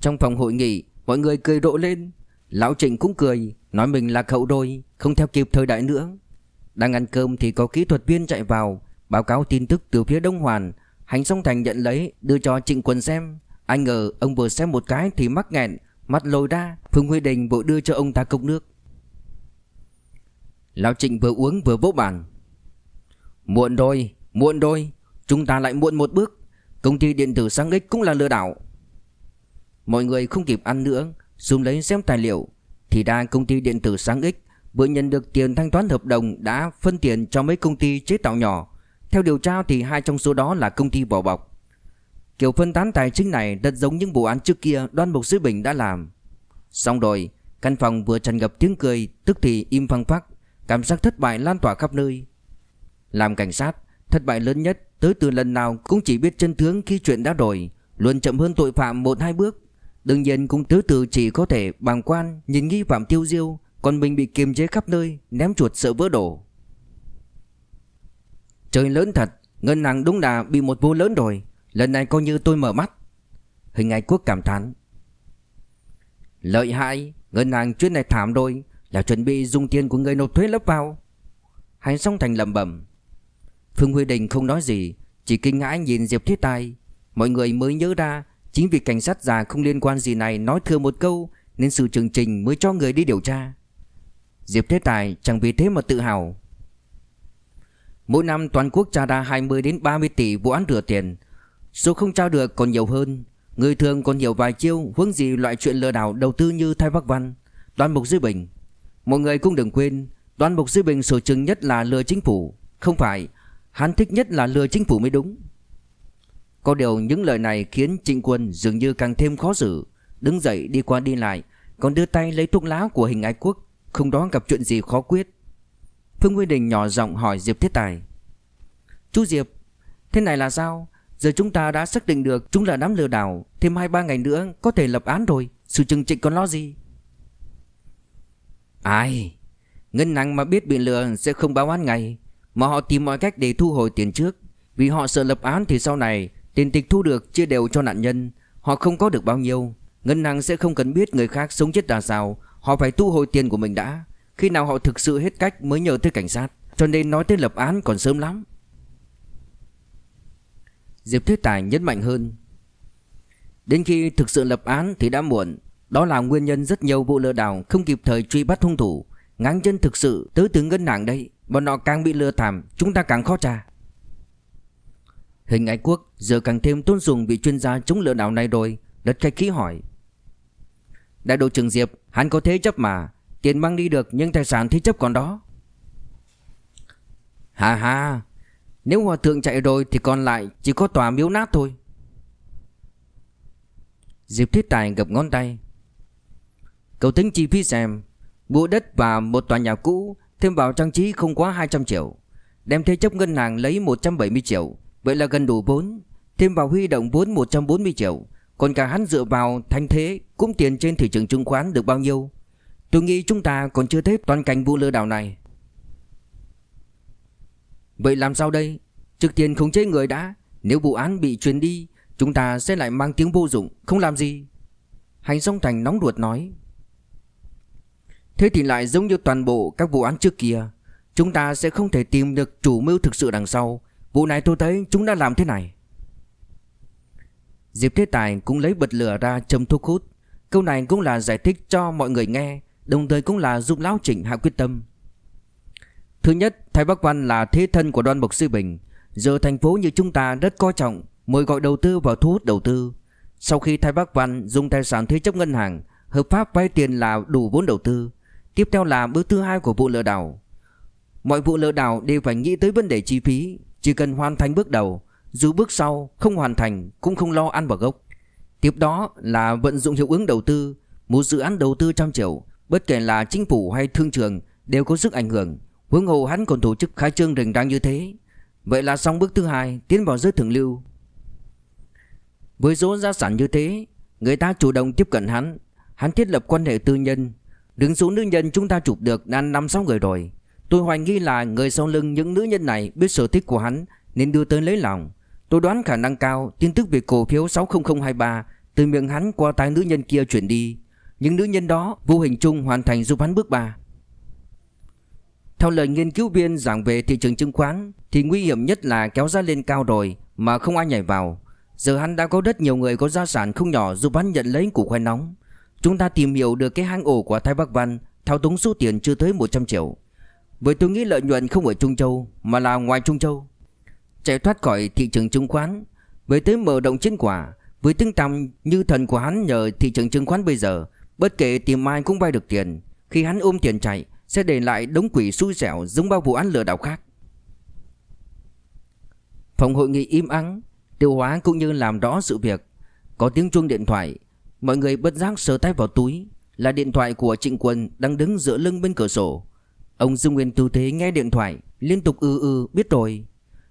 A: Trong phòng hội nghị Mọi người cười rộ lên Lão Trịnh cũng cười Nói mình là cậu đôi Không theo kịp thời đại nữa Đang ăn cơm thì có kỹ thuật viên chạy vào Báo cáo tin tức từ phía Đông Hoàn Hành Song Thành nhận lấy Đưa cho Trịnh Quân xem Anh ngờ ông vừa xem một cái thì mắc nghẹn Mắt lồi ra Phương Huy Đình bộ đưa cho ông ta cốc nước Lão Trịnh vừa uống vừa vỗ bàn Muộn rồi Muộn rồi Chúng ta lại muộn một bước Công ty điện tử Sáng X cũng là lừa đảo Mọi người không kịp ăn nữa Dùng lấy xem tài liệu Thì ra công ty điện tử sáng ích Vừa nhận được tiền thanh toán hợp đồng Đã phân tiền cho mấy công ty chế tạo nhỏ Theo điều tra thì hai trong số đó là công ty vỏ bọc Kiểu phân tán tài chính này Rất giống những vụ án trước kia Đoan Mục Sĩ Bình đã làm Xong rồi Căn phòng vừa tràn ngập tiếng cười Tức thì im phăng phắc Cảm giác thất bại lan tỏa khắp nơi Làm cảnh sát Thất bại lớn nhất tới từ lần nào cũng chỉ biết chân tướng khi chuyện đã đổi Luôn chậm hơn tội phạm một hai bước Đương nhiên cũng thứ tự chỉ có thể bàng quan Nhìn nghi phạm tiêu diêu Còn mình bị kiềm chế khắp nơi Ném chuột sợ vỡ đổ Trời lớn thật Ngân hàng đúng là bị một vô lớn rồi Lần này coi như tôi mở mắt Hình ảnh quốc cảm thán Lợi hại Ngân hàng chuyến này thảm rồi Là chuẩn bị dùng tiền của người nộp thuế lấp vào Hành song thành lẩm bẩm Phương Huy Đình không nói gì Chỉ kinh ngãi nhìn Diệp Thiết Tài Mọi người mới nhớ ra Chính vì cảnh sát già không liên quan gì này nói thừa một câu Nên sự trường trình mới cho người đi điều tra Diệp Thế Tài chẳng vì thế mà tự hào Mỗi năm toàn quốc tra ra 20 đến 30 tỷ vụ án rửa tiền Số không trao được còn nhiều hơn Người thường còn nhiều vài chiêu hướng gì loại chuyện lừa đảo đầu tư như Thái Bắc Văn Đoan Mục Dư Bình Mọi người cũng đừng quên Đoan Mục Dư Bình sở trường nhất là lừa chính phủ Không phải Hắn thích nhất là lừa chính phủ mới đúng có điều những lời này khiến Trịnh Quân dường như càng thêm khó xử Đứng dậy đi qua đi lại Còn đưa tay lấy thuốc lá của hình ái quốc Không đó gặp chuyện gì khó quyết Phương Nguyên Đình nhỏ giọng hỏi Diệp Thiết Tài Chú Diệp Thế này là sao Giờ chúng ta đã xác định được chúng là đám lừa đảo Thêm 2-3 ngày nữa có thể lập án rồi Sự chừng trị còn lo gì Ai Ngân hàng mà biết bị lừa sẽ không báo án ngay Mà họ tìm mọi cách để thu hồi tiền trước Vì họ sợ lập án thì sau này Tiền tịch thu được chia đều cho nạn nhân Họ không có được bao nhiêu Ngân hàng sẽ không cần biết người khác sống chết là sao Họ phải thu hồi tiền của mình đã Khi nào họ thực sự hết cách mới nhờ tới cảnh sát Cho nên nói tới lập án còn sớm lắm Diệp Thế Tài nhấn mạnh hơn Đến khi thực sự lập án thì đã muộn Đó là nguyên nhân rất nhiều vụ lừa đảo Không kịp thời truy bắt hung thủ Ngáng chân thực sự tới từ ngân hàng đây Bọn họ càng bị lừa thảm Chúng ta càng khó tra Hình Ái Quốc giờ càng thêm tôn dùng vị chuyên gia chống lừa đảo này rồi Rất khách khí hỏi Đại đội trưởng Diệp Hắn có thế chấp mà Tiền mang đi được nhưng tài sản thế chấp còn đó Hà hà Nếu hòa thượng chạy rồi thì còn lại chỉ có tòa miếu nát thôi Diệp Thiết Tài gập ngón tay Cậu tính chi phí xem Mua đất và một tòa nhà cũ Thêm vào trang trí không quá 200 triệu Đem thế chấp ngân hàng lấy 170 triệu Vậy là gần đủ vốn Thêm vào huy động vốn 140 triệu Còn cả hắn dựa vào thanh thế Cũng tiền trên thị trường chứng khoán được bao nhiêu Tôi nghĩ chúng ta còn chưa thấy toàn cảnh vụ lừa đảo này Vậy làm sao đây Trực tiền khống chế người đã Nếu vụ án bị truyền đi Chúng ta sẽ lại mang tiếng vô dụng Không làm gì Hành song thành nóng ruột nói Thế thì lại giống như toàn bộ các vụ án trước kia Chúng ta sẽ không thể tìm được chủ mưu thực sự đằng sau Vụ này tôi thấy chúng đã làm thế này Diệp Thế Tài cũng lấy bật lửa ra châm thuốc hút Câu này cũng là giải thích cho mọi người nghe Đồng thời cũng là giúp Lão chỉnh hạ quyết tâm Thứ nhất Thái Bắc Văn là thế thân của đoàn bộc sư Bình Giờ thành phố như chúng ta rất coi trọng Mời gọi đầu tư vào thu hút đầu tư Sau khi Thái Bắc Văn dùng tài sản thế chấp ngân hàng Hợp pháp vay tiền là đủ vốn đầu tư Tiếp theo là bước thứ hai của vụ lừa đảo Mọi vụ lừa đảo đều phải nghĩ tới vấn đề chi phí chỉ cần hoàn thành bước đầu Dù bước sau không hoàn thành Cũng không lo ăn vào gốc Tiếp đó là vận dụng hiệu ứng đầu tư Một dự án đầu tư trăm triệu Bất kể là chính phủ hay thương trường Đều có sức ảnh hưởng Huống hồ hắn còn tổ chức khai trương rình rang như thế Vậy là xong bước thứ hai Tiến vào giới thượng lưu Với số gia sản như thế Người ta chủ động tiếp cận hắn Hắn thiết lập quan hệ tư nhân Đứng số nữ nhân chúng ta chụp được đã năm sáu người rồi Tôi hoài nghi là người sau lưng những nữ nhân này biết sở thích của hắn nên đưa tới lấy lòng. Tôi đoán khả năng cao tin tức về cổ phiếu 60023 từ miệng hắn qua tay nữ nhân kia chuyển đi. Những nữ nhân đó vô hình chung hoàn thành giúp hắn bước ba. Theo lời nghiên cứu viên giảng về thị trường chứng khoán thì nguy hiểm nhất là kéo ra lên cao rồi mà không ai nhảy vào. Giờ hắn đã có rất nhiều người có gia sản không nhỏ giúp hắn nhận lấy củ khoai nóng. Chúng ta tìm hiểu được cái hang ổ của Thái Bắc Văn thao túng số tiền chưa tới 100 triệu với tôi nghĩ lợi nhuận không ở Trung Châu Mà là ngoài Trung Châu Chạy thoát khỏi thị trường chứng khoán Với tới mở động chiến quả Với tiếng tăm như thần của hắn nhờ thị trường chứng khoán bây giờ Bất kể tìm ai cũng vay được tiền Khi hắn ôm tiền chạy Sẽ để lại đống quỷ xui xẻo giống bao vụ án lừa đảo khác Phòng hội nghị im ắng Tiêu hóa cũng như làm rõ sự việc Có tiếng chuông điện thoại Mọi người bất giác sờ tay vào túi Là điện thoại của Trịnh Quân đang đứng giữa lưng bên cửa sổ Ông Dương Nguyên tư thế nghe điện thoại Liên tục ư ư biết rồi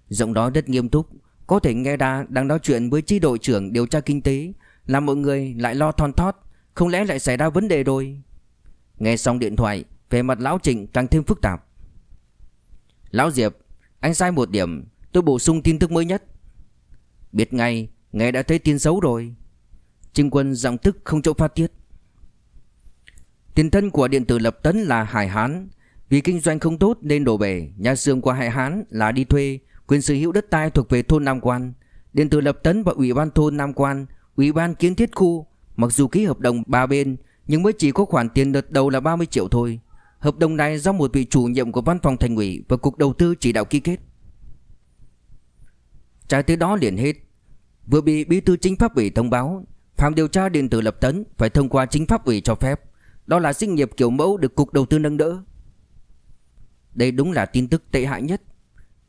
A: Giọng đó rất nghiêm túc Có thể nghe ra đang nói chuyện với chi đội trưởng điều tra kinh tế Làm mọi người lại lo thon thót Không lẽ lại xảy ra vấn đề rồi Nghe xong điện thoại Về mặt lão trịnh càng thêm phức tạp Lão Diệp Anh sai một điểm Tôi bổ sung tin tức mới nhất Biết ngay Nghe đã thấy tin xấu rồi Trinh quân giọng tức không chỗ phát tiết Tiền thân của điện tử lập tấn là Hải Hán vì kinh doanh không tốt nên đổ bể Nhà xưởng của Hải Hán là đi thuê Quyền sở hữu đất đai thuộc về thôn Nam Quan Điện tử lập tấn và ủy ban thôn Nam Quan Ủy ban kiến thiết khu Mặc dù ký hợp đồng ba bên Nhưng mới chỉ có khoản tiền đợt đầu là 30 triệu thôi Hợp đồng này do một vị chủ nhiệm của văn phòng thành ủy Và cục đầu tư chỉ đạo ký kết Trái tới đó liền hết Vừa bị bí thư chính pháp ủy thông báo Phạm điều tra điện tử lập tấn Phải thông qua chính pháp ủy cho phép Đó là sinh nghiệp kiểu mẫu được cục đầu tư nâng đỡ đây đúng là tin tức tệ hại nhất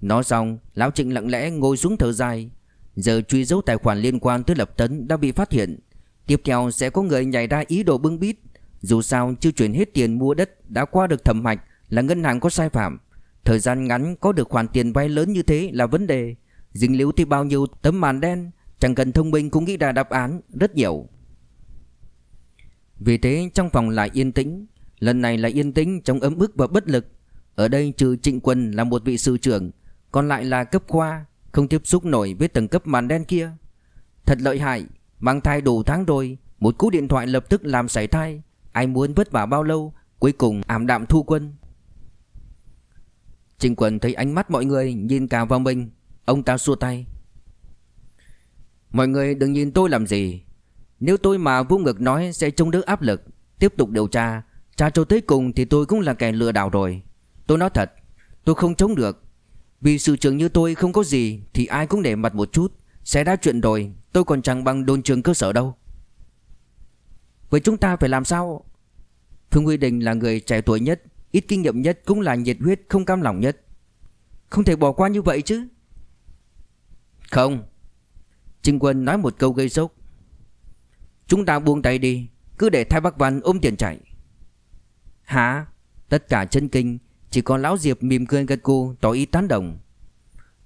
A: Nói xong Lão Trịnh lặng lẽ ngồi xuống thở dài Giờ truy dấu tài khoản liên quan tới Lập Tấn đã bị phát hiện Tiếp theo sẽ có người nhảy ra ý đồ bưng bít Dù sao chưa chuyển hết tiền mua đất Đã qua được thẩm mạch là ngân hàng có sai phạm Thời gian ngắn có được khoản tiền vay lớn như thế là vấn đề Dính liễu thì bao nhiêu tấm màn đen Chẳng cần thông minh cũng nghĩ ra đáp án Rất nhiều Vì thế trong phòng lại yên tĩnh Lần này là yên tĩnh trong ấm ức và bất lực ở đây trừ trịnh quân là một vị sư trưởng Còn lại là cấp khoa Không tiếp xúc nổi với tầng cấp màn đen kia Thật lợi hại Mang thai đủ tháng rồi Một cú điện thoại lập tức làm sảy thai Ai muốn vất vả bao lâu Cuối cùng ảm đạm thu quân Trịnh quân thấy ánh mắt mọi người Nhìn cả vào mình Ông ta xua tay Mọi người đừng nhìn tôi làm gì Nếu tôi mà vô ngực nói sẽ chống đỡ áp lực Tiếp tục điều tra Tra cho tới cùng thì tôi cũng là kẻ lừa đảo rồi Tôi nói thật Tôi không chống được Vì sự trưởng như tôi không có gì Thì ai cũng để mặt một chút Sẽ đã chuyện rồi Tôi còn chẳng bằng đồn trường cơ sở đâu Vậy chúng ta phải làm sao Phương Huy Đình là người trẻ tuổi nhất Ít kinh nghiệm nhất cũng là nhiệt huyết không cam lòng nhất Không thể bỏ qua như vậy chứ Không Trinh Quân nói một câu gây sốc Chúng ta buông tay đi Cứ để Thái Bắc Văn ôm tiền chạy Hả Tất cả chân kinh chỉ có Lão Diệp mỉm cười gật cù tỏ ý tán đồng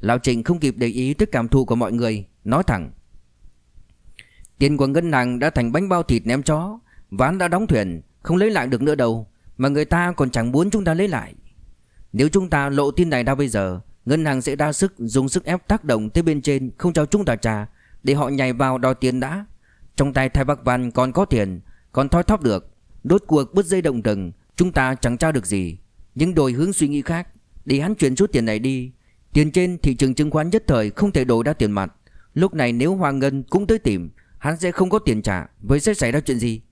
A: Lão Trịnh không kịp để ý tới cảm thụ của mọi người Nói thẳng Tiền của ngân hàng đã thành bánh bao thịt ném chó Ván đã đóng thuyền Không lấy lại được nữa đâu Mà người ta còn chẳng muốn chúng ta lấy lại Nếu chúng ta lộ tin này ra bây giờ Ngân hàng sẽ đa sức dùng sức ép tác động tới bên trên Không cho chúng ta trả Để họ nhảy vào đòi tiền đã Trong tay Thái Bác Văn còn có tiền Còn thoi thóp được Đốt cuộc bứt dây động rừng Chúng ta chẳng trao được gì nhưng đổi hướng suy nghĩ khác để hắn chuyển số tiền này đi. Tiền trên thị trường chứng khoán nhất thời không thể đổi ra tiền mặt. Lúc này nếu Hoàng Ngân cũng tới tìm, hắn sẽ không có tiền trả, với sẽ xảy ra chuyện gì?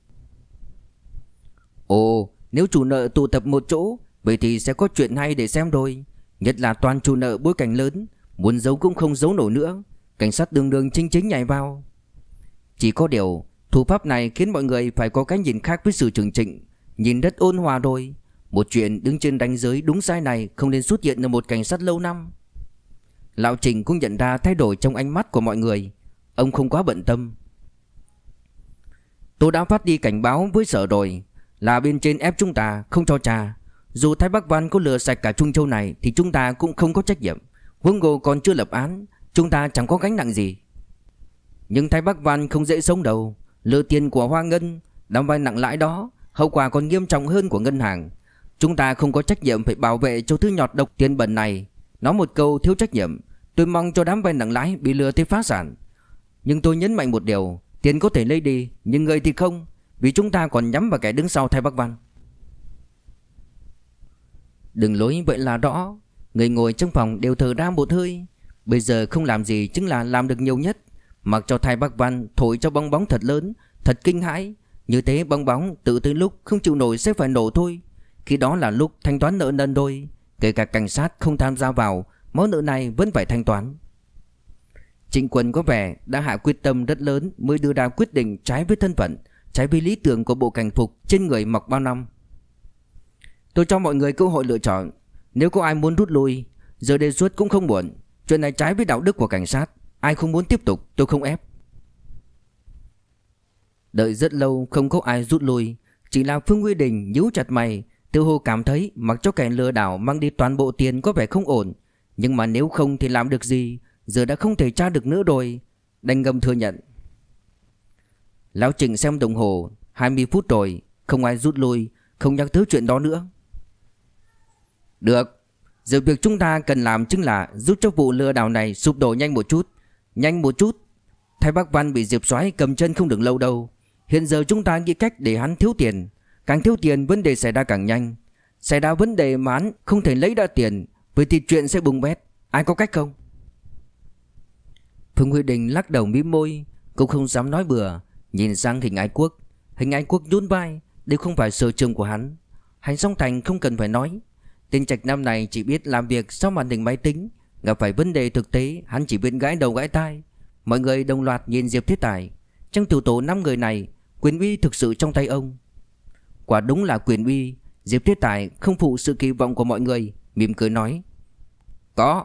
A: Ồ, nếu chủ nợ tụ tập một chỗ, vậy thì sẽ có chuyện hay để xem thôi. Nhất là toàn chủ nợ bối cảnh lớn, muốn giấu cũng không giấu nổi nữa. Cảnh sát đường đường chính chính nhảy vào. Chỉ có điều, thủ pháp này khiến mọi người phải có cái nhìn khác với sự trừng trịnh, nhìn rất ôn hòa rồi. Một chuyện đứng trên đánh giới đúng sai này Không nên xuất hiện ở một cảnh sát lâu năm Lão Trình cũng nhận ra thay đổi trong ánh mắt của mọi người Ông không quá bận tâm Tôi đã phát đi cảnh báo với sở rồi Là bên trên ép chúng ta không cho trà Dù Thái Bắc Văn có lừa sạch cả Trung Châu này Thì chúng ta cũng không có trách nhiệm Vương Ngô còn chưa lập án Chúng ta chẳng có gánh nặng gì Nhưng Thái Bắc Văn không dễ sống đâu Lừa tiền của Hoa Ngân Đóng vai nặng lãi đó Hậu quả còn nghiêm trọng hơn của ngân hàng Chúng ta không có trách nhiệm phải bảo vệ cho thứ nhọt độc tiền bẩn này Nói một câu thiếu trách nhiệm Tôi mong cho đám vay nặng lãi bị lừa tới phá sản Nhưng tôi nhấn mạnh một điều Tiền có thể lấy đi Nhưng người thì không Vì chúng ta còn nhắm vào kẻ đứng sau thay bác văn Đừng lối vậy là rõ Người ngồi trong phòng đều thở ra một hơi Bây giờ không làm gì chính là làm được nhiều nhất Mặc cho thay bác văn thổi cho bong bóng thật lớn Thật kinh hãi Như thế bong bóng tự tới lúc không chịu nổi sẽ phải nổ thôi khi đó là lúc thanh toán nợ nần đôi Kể cả cảnh sát không tham gia vào Món nợ này vẫn phải thanh toán Trịnh Quân có vẻ đã hạ quyết tâm rất lớn Mới đưa ra quyết định trái với thân phận Trái với lý tưởng của bộ cảnh phục Trên người mặc bao năm Tôi cho mọi người cơ hội lựa chọn Nếu có ai muốn rút lui Giờ đề xuất cũng không muộn Chuyện này trái với đạo đức của cảnh sát Ai không muốn tiếp tục tôi không ép Đợi rất lâu không có ai rút lui Chỉ là Phương Quy Đình nhíu chặt mày Tiêu Hồ cảm thấy mặc cho kẻ lừa đảo mang đi toàn bộ tiền có vẻ không ổn Nhưng mà nếu không thì làm được gì Giờ đã không thể tra được nữa rồi Đành ngầm thừa nhận Lão Trình xem đồng hồ 20 phút rồi Không ai rút lui Không nhắc tới chuyện đó nữa Được Giờ việc chúng ta cần làm chính là Giúp cho vụ lừa đảo này sụp đổ nhanh một chút Nhanh một chút Thái Bắc Văn bị Diệp Soái cầm chân không được lâu đâu Hiện giờ chúng ta nghĩ cách để hắn thiếu tiền Càng thiếu tiền vấn đề xảy ra càng nhanh Xảy ra vấn đề mán không thể lấy ra tiền Vậy thì chuyện sẽ bùng bét Ai có cách không Phương Huy Đình lắc đầu mím môi Cũng không dám nói bừa Nhìn sang hình ái quốc Hình ái quốc nhún vai Đây không phải sở trường của hắn Hành song thành không cần phải nói Tên trạch nam này chỉ biết làm việc sau màn hình máy tính Gặp phải vấn đề thực tế Hắn chỉ biết gãi đầu gãi tai Mọi người đồng loạt nhìn Diệp Thiết Tài Trong tiểu tổ 5 người này Quyền uy thực sự trong tay ông Quả đúng là quyền uy Diệp Thế Tài không phụ sự kỳ vọng của mọi người mỉm cười nói Có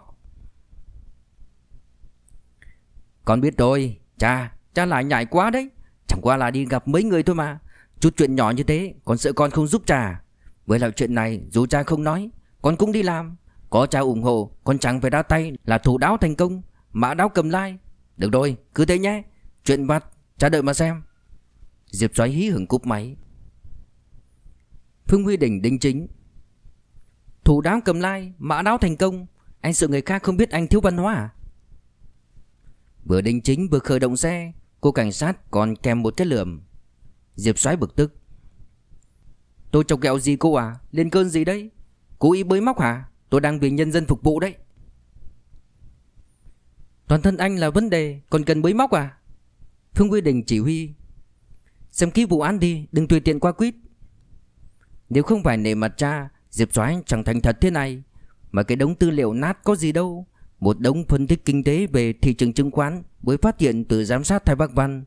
A: Con biết rồi Cha, cha lại nhảy quá đấy Chẳng qua là đi gặp mấy người thôi mà Chút chuyện nhỏ như thế Con sợ con không giúp cha Với lại chuyện này dù cha không nói Con cũng đi làm Có cha ủng hộ Con chẳng phải đá tay Là thủ đáo thành công Mã đáo cầm lai Được rồi cứ thế nhé Chuyện vặt cha đợi mà xem Diệp xoáy hí hưởng cúp máy Phương Huy Đỉnh đính chính Thủ đáo cầm lai Mã đáo thành công Anh sợ người khác không biết anh thiếu văn hóa à Vừa đính chính vừa khởi động xe Cô cảnh sát còn kèm một cái lườm Diệp xoáy bực tức Tôi chọc ghẹo gì cô à Lên cơn gì đấy Cô ý bới móc hả Tôi đang vì nhân dân phục vụ đấy Toàn thân anh là vấn đề Còn cần bới móc à Phương huy Đình chỉ huy Xem kỹ vụ án đi Đừng tùy tiện qua quýt nếu không phải nể mặt cha Diệp Soái chẳng thành thật thế này Mà cái đống tư liệu nát có gì đâu Một đống phân tích kinh tế về thị trường chứng khoán Mới phát hiện từ giám sát Thái Bắc Văn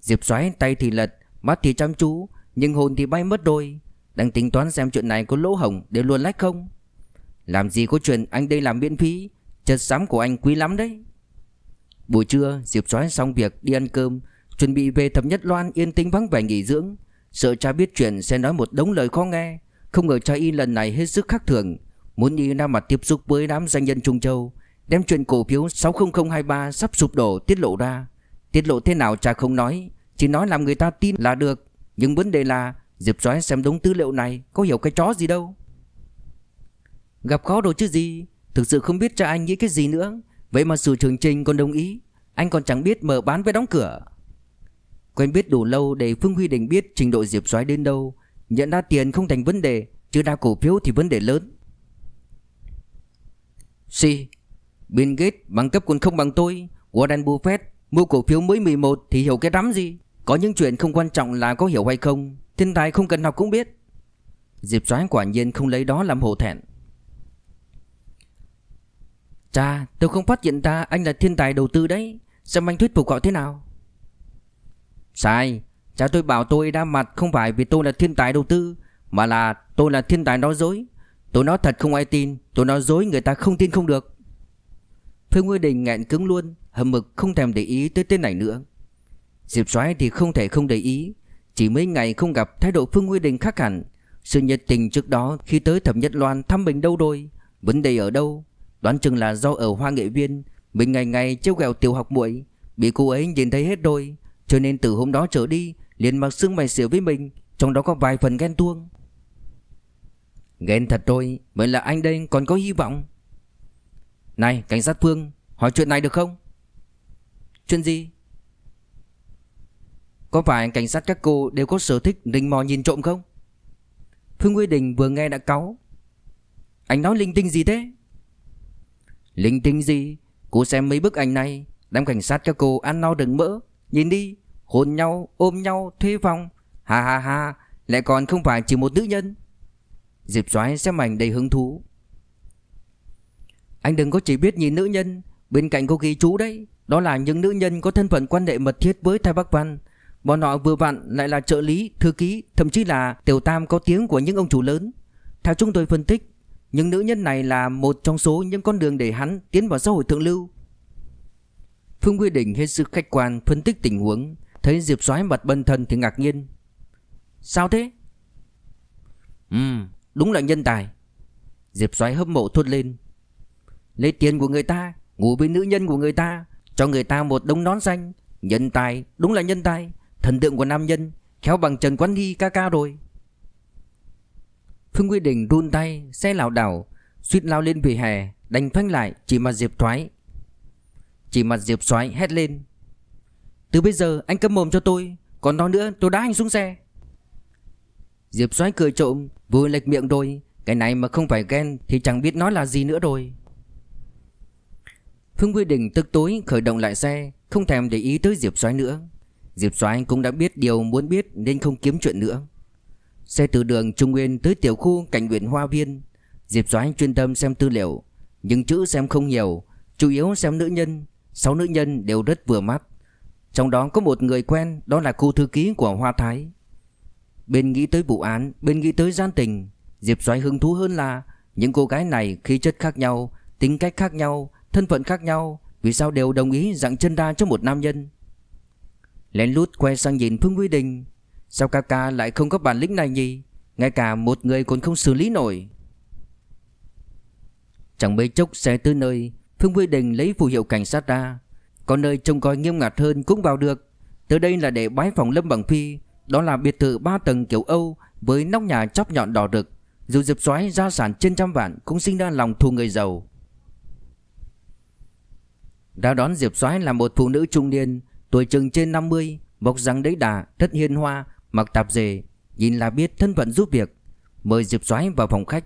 A: Diệp Soái tay thì lật Mắt thì chăm chú Nhưng hồn thì bay mất đôi Đang tính toán xem chuyện này có lỗ hổng để luôn lách không Làm gì có chuyện anh đây làm miễn phí Chất xám của anh quý lắm đấy Buổi trưa Diệp Soái xong việc đi ăn cơm Chuẩn bị về Thẩm nhất loan yên tĩnh vắng vẻ nghỉ dưỡng Sợ cha biết chuyện sẽ nói một đống lời khó nghe Không ngờ cha y lần này hết sức khác thường Muốn y ra mặt tiếp xúc với đám doanh nhân Trung Châu Đem chuyện cổ phiếu 60023 sắp sụp đổ tiết lộ ra Tiết lộ thế nào cha không nói Chỉ nói làm người ta tin là được Nhưng vấn đề là Diệp Soái xem đúng tư liệu này Có hiểu cái chó gì đâu Gặp khó đồ chứ gì Thực sự không biết cha anh nghĩ cái gì nữa Vậy mà sự trường trình còn đồng ý Anh còn chẳng biết mở bán với đóng cửa Quen biết đủ lâu để Phương Huy Đình biết trình độ Diệp Soái đến đâu Nhận ra tiền không thành vấn đề Chứ đa cổ phiếu thì vấn đề lớn C. Bill Gates bằng cấp còn không bằng tôi Warren Buffett mua cổ phiếu mới 11 thì hiểu cái rắm gì Có những chuyện không quan trọng là có hiểu hay không Thiên tài không cần học cũng biết Diệp Soái quả nhiên không lấy đó làm hổ thẹn Cha tôi không phát hiện ra anh là thiên tài đầu tư đấy Xem anh thuyết phục họ thế nào Sai Cha tôi bảo tôi đã mặt không phải vì tôi là thiên tài đầu tư Mà là tôi là thiên tài nói dối Tôi nói thật không ai tin Tôi nói dối người ta không tin không được Phương Nguyên Đình nghẹn cứng luôn Hầm mực không thèm để ý tới tên này nữa Diệp xoáy thì không thể không để ý Chỉ mấy ngày không gặp thái độ Phương Nguyên Đình khác hẳn Sự nhiệt tình trước đó khi tới Thẩm Nhất Loan thăm mình đâu đôi Vấn đề ở đâu Đoán chừng là do ở Hoa Nghệ Viên Mình ngày ngày trêu ghẹo tiểu học muội Bị cô ấy nhìn thấy hết đôi cho nên từ hôm đó trở đi liền mặc xương mày xỉa với mình Trong đó có vài phần ghen tuông Ghen thật thôi Vậy là anh đây còn có hy vọng Này cảnh sát Phương Hỏi chuyện này được không Chuyện gì Có phải cảnh sát các cô đều có sở thích Đình mò nhìn trộm không Phương Quy Đình vừa nghe đã cáu Anh nói linh tinh gì thế Linh tinh gì Cô xem mấy bức ảnh này Đám cảnh sát các cô ăn no đừng mỡ Nhìn đi, hôn nhau, ôm nhau, thuê phòng. Ha ha ha, lại còn không phải chỉ một nữ nhân. Diệp Soái xem ảnh đầy hứng thú. Anh đừng có chỉ biết nhìn nữ nhân, bên cạnh cô ghi chú đấy, đó là những nữ nhân có thân phận quan hệ mật thiết với Thái Bắc Văn. Bọn họ vừa vặn lại là trợ lý, thư ký, thậm chí là tiểu tam có tiếng của những ông chủ lớn. Theo chúng tôi phân tích, những nữ nhân này là một trong số những con đường để hắn tiến vào xã hội thượng lưu. Phương quy định hết sức khách quan phân tích tình huống Thấy Diệp Soái mặt bần thần thì ngạc nhiên Sao thế? Ừ, đúng là nhân tài Diệp Soái hâm mộ thốt lên Lấy tiền của người ta Ngủ với nữ nhân của người ta Cho người ta một đống nón xanh Nhân tài, đúng là nhân tài Thần tượng của nam nhân Khéo bằng Trần Quán Hy ca ca rồi Phương Quy Đình run tay Xe lảo đảo Suýt lao lên vỉa hè Đành phanh lại chỉ mà Diệp Thoái chỉ mặt Diệp Soái hét lên Từ bây giờ anh câm mồm cho tôi Còn nói nữa tôi đá anh xuống xe Diệp Soái cười trộm vừa lệch miệng rồi Cái này mà không phải ghen thì chẳng biết nói là gì nữa rồi Phương Quy Đình tức tối khởi động lại xe Không thèm để ý tới Diệp Soái nữa Diệp Soái cũng đã biết điều muốn biết Nên không kiếm chuyện nữa Xe từ đường Trung Nguyên tới tiểu khu cảnh huyện Hoa Viên Diệp Soái chuyên tâm xem tư liệu những chữ xem không nhiều Chủ yếu xem nữ nhân Sáu nữ nhân đều rất vừa mắt Trong đó có một người quen Đó là cô thư ký của Hoa Thái Bên nghĩ tới vụ án Bên nghĩ tới gian tình Diệp Xoáy hứng thú hơn là Những cô gái này khí chất khác nhau Tính cách khác nhau Thân phận khác nhau Vì sao đều đồng ý dặng chân ra cho một nam nhân Lén lút quay sang nhìn Phương Quy Đình Sao ca ca lại không có bản lĩnh này nhỉ Ngay cả một người còn không xử lý nổi Chẳng mấy chốc xe tới nơi Phương Quy Đình lấy phù hiệu cảnh sát ra Có nơi trông coi nghiêm ngặt hơn cũng vào được từ đây là để bái phòng Lâm Bằng Phi Đó là biệt thự 3 tầng kiểu Âu Với nóc nhà chóp nhọn đỏ rực Dù dịp xoáy gia sản trên trăm vạn Cũng sinh ra lòng thù người giàu đã đón Diệp Soái là một phụ nữ trung niên Tuổi chừng trên 50 Bọc răng đấy đà, rất hiên hoa Mặc tạp dề Nhìn là biết thân phận giúp việc Mời Diệp Soái vào phòng khách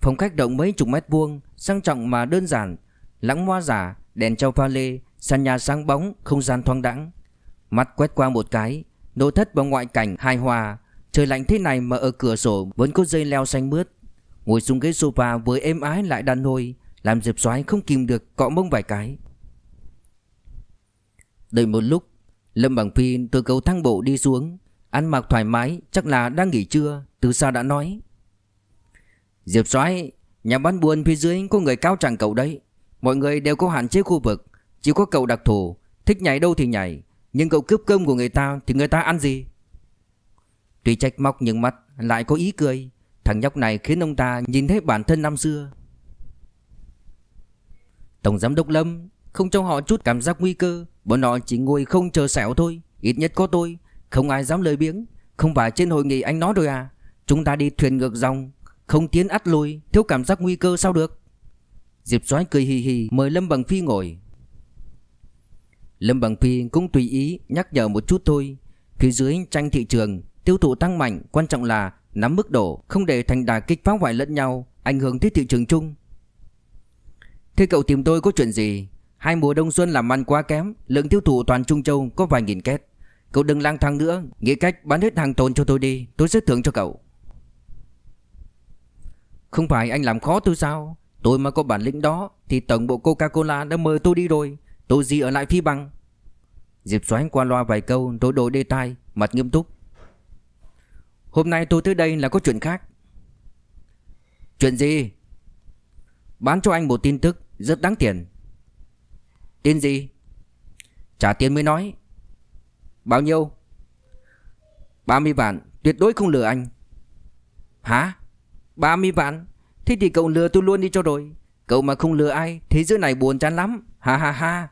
A: Phòng khách rộng mấy chục mét vuông, sang trọng mà đơn giản, lãng hoa giả, đèn treo pha lê, sàn nhà sáng bóng, không gian thoáng đẳng Mắt quét qua một cái, nội thất và ngoại cảnh hài hòa, trời lạnh thế này mà ở cửa sổ vẫn có dây leo xanh mướt. Ngồi xuống ghế sofa với êm ái lại đàn hồi, làm Diệp Soái không kìm được cọ mông vài cái. Đợi một lúc, Lâm Bằng Phi từ cầu thang bộ đi xuống, ăn mặc thoải mái, chắc là đang nghỉ trưa, từ xa đã nói. Diệp Soái, nhà bán buôn phía dưới có người cao chẳng cậu đấy. Mọi người đều có hạn chế khu vực Chỉ có cậu đặc thù Thích nhảy đâu thì nhảy Nhưng cậu cướp cơm của người ta Thì người ta ăn gì Tuy trách móc những mắt lại có ý cười Thằng nhóc này khiến ông ta nhìn thấy bản thân năm xưa Tổng giám đốc Lâm Không cho họ chút cảm giác nguy cơ Bọn họ chỉ ngồi không chờ xẻo thôi Ít nhất có tôi Không ai dám lời biếng Không phải trên hội nghị anh nói rồi à Chúng ta đi thuyền ngược dòng Không tiến ắt lùi Thiếu cảm giác nguy cơ sao được Diệp Soái cười hi hi mời Lâm Bằng Phi ngồi. Lâm Bằng Phi cũng tùy ý nhắc nhở một chút thôi. Phía dưới tranh thị trường, tiêu thụ tăng mạnh, quan trọng là nắm mức độ, không để thành đà kích phá hoại lẫn nhau, ảnh hưởng tới thị trường chung. Thế cậu tìm tôi có chuyện gì? Hai mùa đông xuân làm ăn quá kém, lượng tiêu thụ toàn Trung Châu có vài nghìn két. Cậu đừng lang thang nữa, nghĩ cách bán hết hàng tồn cho tôi đi, tôi sẽ thưởng cho cậu. Không phải anh làm khó tôi sao? Tôi mà có bản lĩnh đó Thì tổng bộ Coca-Cola đã mời tôi đi rồi Tôi gì ở lại phi bằng Diệp xoáy qua loa vài câu Tôi đổi đề tài Mặt nghiêm túc Hôm nay tôi tới đây là có chuyện khác Chuyện gì Bán cho anh một tin tức Rất đáng tiền Tin gì Trả tiền mới nói Bao nhiêu 30 vạn Tuyệt đối không lừa anh Hả 30 vạn Thế thì cậu lừa tôi luôn đi cho rồi Cậu mà không lừa ai Thế giới này buồn chán lắm Ha ha ha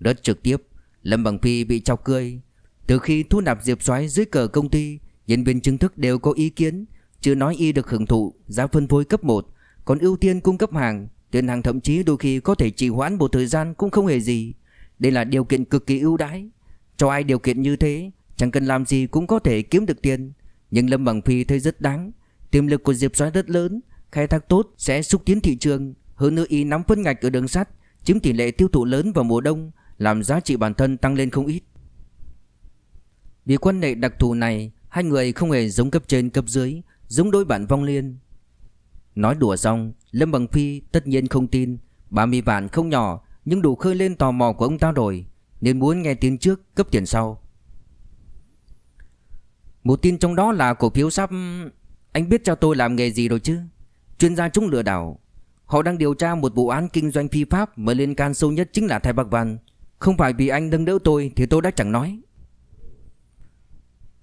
A: Rất trực tiếp Lâm Bằng Phi bị chọc cười Từ khi thu nạp diệp xoáy dưới cờ công ty Nhân viên chính thức đều có ý kiến Chưa nói y được hưởng thụ giá phân phối cấp 1 Còn ưu tiên cung cấp hàng Tiền hàng thậm chí đôi khi có thể trì hoãn một thời gian cũng không hề gì Đây là điều kiện cực kỳ ưu đãi Cho ai điều kiện như thế Chẳng cần làm gì cũng có thể kiếm được tiền Nhưng Lâm Bằng Phi thấy rất đáng Tiềm lực của Diệp Soái rất lớn khai thác tốt sẽ xúc tiến thị trường, hơn nữa y nắm phân ngạch ở đường sắt, chiếm tỷ lệ tiêu thụ lớn vào mùa đông, làm giá trị bản thân tăng lên không ít. Vì quan hệ đặc thù này, hai người không hề giống cấp trên cấp dưới, giống đôi bạn vong liên. Nói đùa xong, Lâm Bằng Phi tất nhiên không tin, 30 vạn không nhỏ nhưng đủ khơi lên tò mò của ông ta rồi, nên muốn nghe tiếng trước cấp tiền sau. Một tin trong đó là cổ phiếu sắp... Anh biết cho tôi làm nghề gì rồi chứ? Chuyên gia chống lừa đảo Họ đang điều tra một vụ án kinh doanh phi pháp Mà liên can sâu nhất chính là Thái Bạc Văn Không phải vì anh nâng đỡ tôi thì tôi đã chẳng nói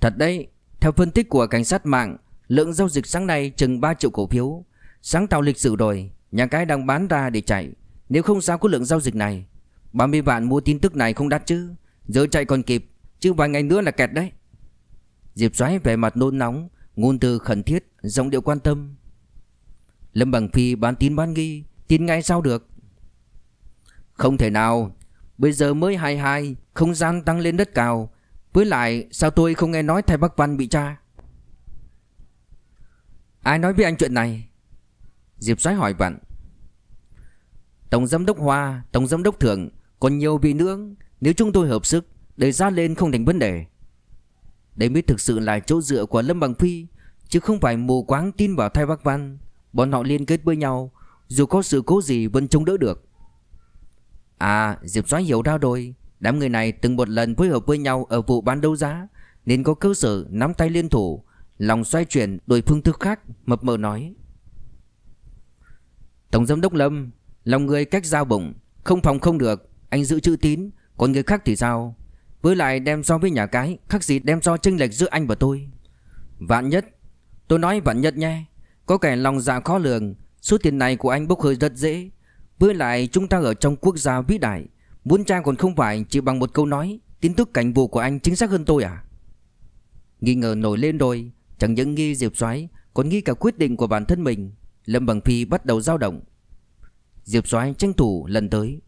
A: Thật đấy Theo phân tích của cảnh sát mạng Lượng giao dịch sáng nay chừng 3 triệu cổ phiếu Sáng tạo lịch sử rồi Nhà cái đang bán ra để chạy Nếu không sao có lượng giao dịch này 30 vạn mua tin tức này không đắt chứ Giờ chạy còn kịp Chứ vài ngày nữa là kẹt đấy Diệp xoáy về mặt nôn nóng Ngôn từ khẩn thiết Giọng điệu quan tâm Lâm Bằng Phi bán tín bán nghi Tin ngay sao được Không thể nào Bây giờ mới 22 Không gian tăng lên đất cao Với lại sao tôi không nghe nói thầy Bắc Văn bị tra Ai nói với anh chuyện này Diệp Soái hỏi bạn Tổng giám đốc Hoa Tổng giám đốc Thượng Còn nhiều vị nữa Nếu chúng tôi hợp sức Để ra lên không thành vấn đề Đây mới thực sự là chỗ dựa của Lâm Bằng Phi Chứ không phải mù quáng tin vào thai Bắc Văn Bọn họ liên kết với nhau Dù có sự cố gì vẫn chống đỡ được À Diệp Doãn hiểu ra rồi Đám người này từng một lần phối hợp với nhau Ở vụ bán đấu giá Nên có cơ sở nắm tay liên thủ Lòng xoay chuyển đổi phương thức khác Mập mờ nói Tổng giám đốc Lâm Lòng người cách giao bụng Không phòng không được Anh giữ chữ tín Còn người khác thì sao Với lại đem so với nhà cái Khác gì đem so chênh lệch giữa anh và tôi Vạn nhất Tôi nói vạn nhất nhé có kẻ lòng dạ khó lường Số tiền này của anh bốc hơi rất dễ Với lại chúng ta ở trong quốc gia vĩ đại Muốn trang còn không phải chỉ bằng một câu nói Tin tức cảnh vụ của anh chính xác hơn tôi à Nghi ngờ nổi lên rồi Chẳng những nghi Diệp Soái Còn nghi cả quyết định của bản thân mình Lâm Bằng Phi bắt đầu dao động Diệp Soái tranh thủ lần tới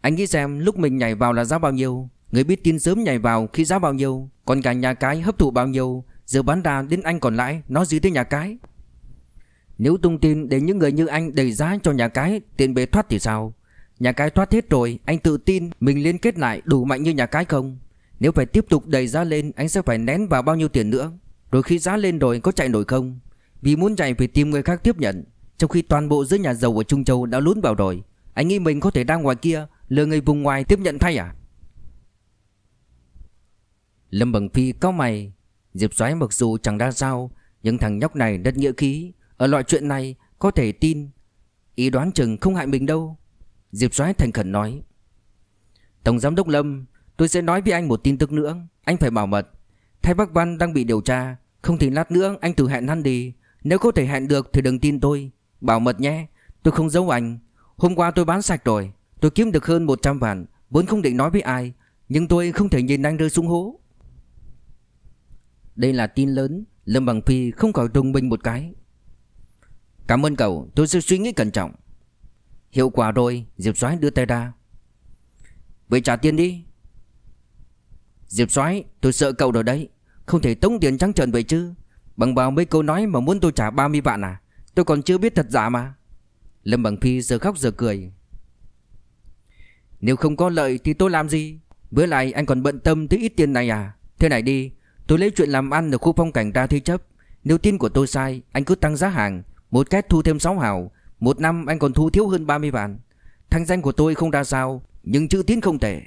A: Anh nghĩ xem lúc mình nhảy vào là giá bao nhiêu Người biết tin sớm nhảy vào khi giá bao nhiêu Còn cả nhà cái hấp thụ bao nhiêu Giờ bán đà đến anh còn lại nó gì tới nhà cái Nếu tung tin để những người như anh đẩy giá cho nhà cái Tiền bề thoát thì sao Nhà cái thoát hết rồi Anh tự tin mình liên kết lại đủ mạnh như nhà cái không Nếu phải tiếp tục đẩy giá lên Anh sẽ phải nén vào bao nhiêu tiền nữa Rồi khi giá lên rồi có chạy nổi không Vì muốn chạy phải tìm người khác tiếp nhận Trong khi toàn bộ giới nhà giàu ở Trung Châu đã lún vào rồi Anh nghĩ mình có thể đang ngoài kia Lừa người vùng ngoài tiếp nhận thay à Lâm Bằng Phi cao mày Diệp Soái mặc dù chẳng đa sao, nhưng thằng nhóc này rất nghĩa khí, ở loại chuyện này có thể tin, ý đoán chừng không hại mình đâu." Diệp Soái thành khẩn nói. "Tổng giám đốc Lâm, tôi sẽ nói với anh một tin tức nữa, anh phải bảo mật. Thái Bắc Văn đang bị điều tra, không thì lát nữa anh tự hẹn hắn đi, nếu có thể hẹn được thì đừng tin tôi, bảo mật nhé, tôi không giấu anh. Hôm qua tôi bán sạch rồi, tôi kiếm được hơn 100 vạn, vốn không định nói với ai, nhưng tôi không thể nhìn anh rơi xuống hố." Đây là tin lớn Lâm Bằng Phi không khỏi rung mình một cái Cảm ơn cậu Tôi sẽ suy nghĩ cẩn trọng Hiệu quả rồi Diệp Soái đưa tay ra Vậy trả tiền đi Diệp Soái tôi sợ cậu rồi đấy Không thể tống tiền trắng trợn vậy chứ Bằng vào mấy câu nói mà muốn tôi trả 30 vạn à Tôi còn chưa biết thật giả mà Lâm Bằng Phi giờ khóc giờ cười Nếu không có lợi thì tôi làm gì Với lại anh còn bận tâm tới ít tiền này à Thế này đi Tôi lấy chuyện làm ăn ở khu phong cảnh ra thi chấp Nếu tin của tôi sai Anh cứ tăng giá hàng Một két thu thêm 6 hào Một năm anh còn thu thiếu hơn 30 vạn Thanh danh của tôi không ra sao Nhưng chữ tín không tệ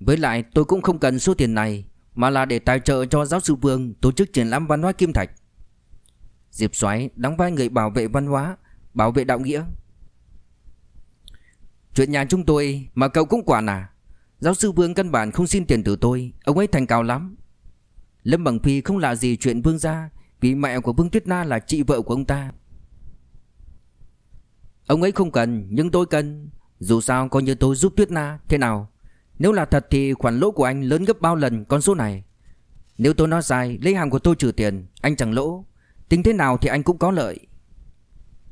A: Với lại tôi cũng không cần số tiền này Mà là để tài trợ cho giáo sư Vương Tổ chức triển lãm văn hóa Kim Thạch Diệp xoáy đóng vai người bảo vệ văn hóa Bảo vệ đạo nghĩa Chuyện nhà chúng tôi mà cậu cũng quản à Giáo sư Vương căn bản không xin tiền từ tôi Ông ấy thành cao lắm Lâm Bằng Phi không là gì chuyện Vương gia Vì mẹ của Vương Tuyết Na là chị vợ của ông ta Ông ấy không cần nhưng tôi cần Dù sao coi như tôi giúp Tuyết Na thế nào Nếu là thật thì khoản lỗ của anh lớn gấp bao lần con số này Nếu tôi nói sai lấy hàng của tôi trừ tiền Anh chẳng lỗ Tính thế nào thì anh cũng có lợi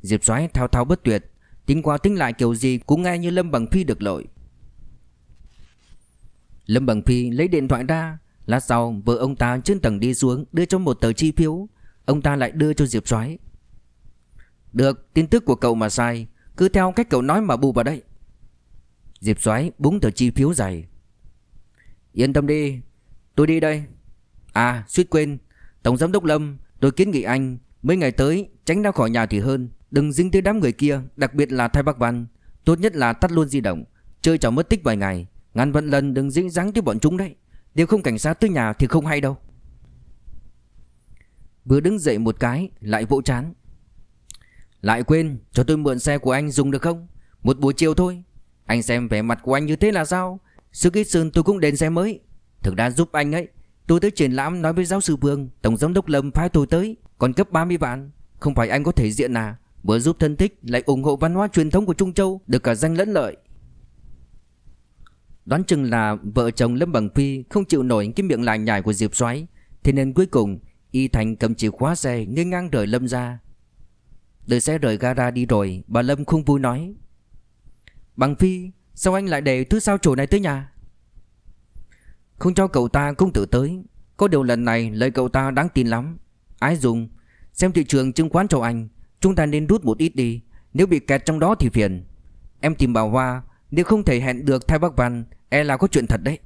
A: Diệp xoáy thao thao bất tuyệt Tính qua tính lại kiểu gì cũng nghe như Lâm Bằng Phi được lợi Lâm Bằng Phi lấy điện thoại ra Lát sau vợ ông ta trên tầng đi xuống Đưa cho một tờ chi phiếu Ông ta lại đưa cho Diệp Soái Được tin tức của cậu mà sai Cứ theo cách cậu nói mà bù vào đây Diệp Soái búng tờ chi phiếu dày Yên tâm đi Tôi đi đây À suýt quên Tổng giám đốc Lâm Tôi kiến nghị anh Mấy ngày tới tránh ra khỏi nhà thì hơn Đừng dính tới đám người kia Đặc biệt là Thái Bác Văn Tốt nhất là tắt luôn di động Chơi trò mất tích vài ngày Ngăn vận lần đừng dính dáng tới bọn chúng đấy nếu không cảnh sát tới nhà thì không hay đâu Vừa đứng dậy một cái Lại vỗ chán Lại quên cho tôi mượn xe của anh dùng được không Một buổi chiều thôi Anh xem vẻ mặt của anh như thế là sao Sức ít sơn tôi cũng đến xe mới Thực ra giúp anh ấy Tôi tới triển lãm nói với giáo sư Vương Tổng giám đốc Lâm phái tôi tới Còn cấp 30 vạn Không phải anh có thể diện à Vừa giúp thân thích lại ủng hộ văn hóa truyền thống của Trung Châu Được cả danh lẫn lợi Đoán chừng là vợ chồng Lâm Bằng Phi không chịu nổi cái miệng lại nhải của Diệp Soái, thế nên cuối cùng Y Thành cầm chìa khóa xe nghênh ngang rời Lâm ra. Đợi xe rời gara đi rồi, bà Lâm không vui nói. Bằng Phi, sao anh lại để thứ sao chủ này tới nhà? Không cho cậu ta cũng tự tới, có điều lần này lời cậu ta đáng tin lắm. Ái dùng, xem thị trường chứng khoán châu Anh, chúng ta nên rút một ít đi, nếu bị kẹt trong đó thì phiền. Em tìm bà Hoa, nếu không thể hẹn được Thái Bắc Văn E là có chuyện thật đấy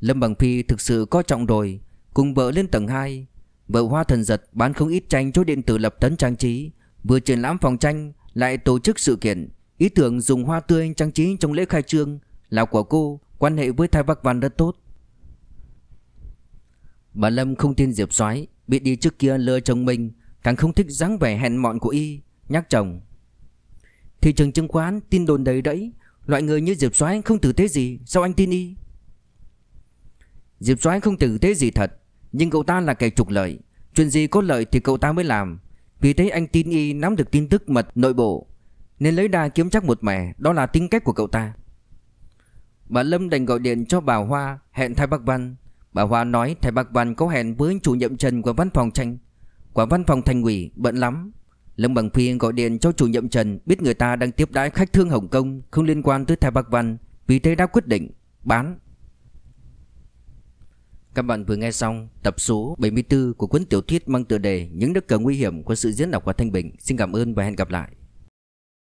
A: Lâm Bằng Phi thực sự có trọng rồi Cùng vợ lên tầng 2 Vợ hoa thần giật bán không ít tranh cho điện tử lập tấn trang trí Vừa triển lãm phòng tranh Lại tổ chức sự kiện Ý tưởng dùng hoa tươi trang trí trong lễ khai trương Là của cô Quan hệ với Thái Bắc Văn rất tốt Bà Lâm không tin Diệp soái bị đi trước kia lừa chồng mình Càng không thích dáng vẻ hẹn mọn của y Nhắc chồng Thị trường chứng khoán tin đồn đầy đấy. Loại người như Diệp Soái không tử tế gì Sao anh tin y Diệp Soái không tử tế gì thật Nhưng cậu ta là kẻ trục lợi Chuyện gì có lợi thì cậu ta mới làm Vì thế anh tin y nắm được tin tức mật nội bộ Nên lấy đa kiếm chắc một mẻ Đó là tính cách của cậu ta Bà Lâm đành gọi điện cho bà Hoa Hẹn Thái Bắc Văn Bà Hoa nói Thái Bắc Văn có hẹn với chủ nhiệm Trần Của văn phòng tranh Quả văn phòng thành ủy bận lắm Lâm Bằng Phi gọi điện cho chủ nhiệm Trần biết người ta đang tiếp đãi khách thương Hồng Kông không liên quan tới Thái Bắc Văn, vì thế đã quyết định bán. Các bạn vừa nghe xong tập số 74 của cuốn tiểu thuyết mang tựa đề Những đất cờ nguy hiểm của sự diễn đọc của Thanh Bình. Xin cảm ơn và hẹn gặp lại.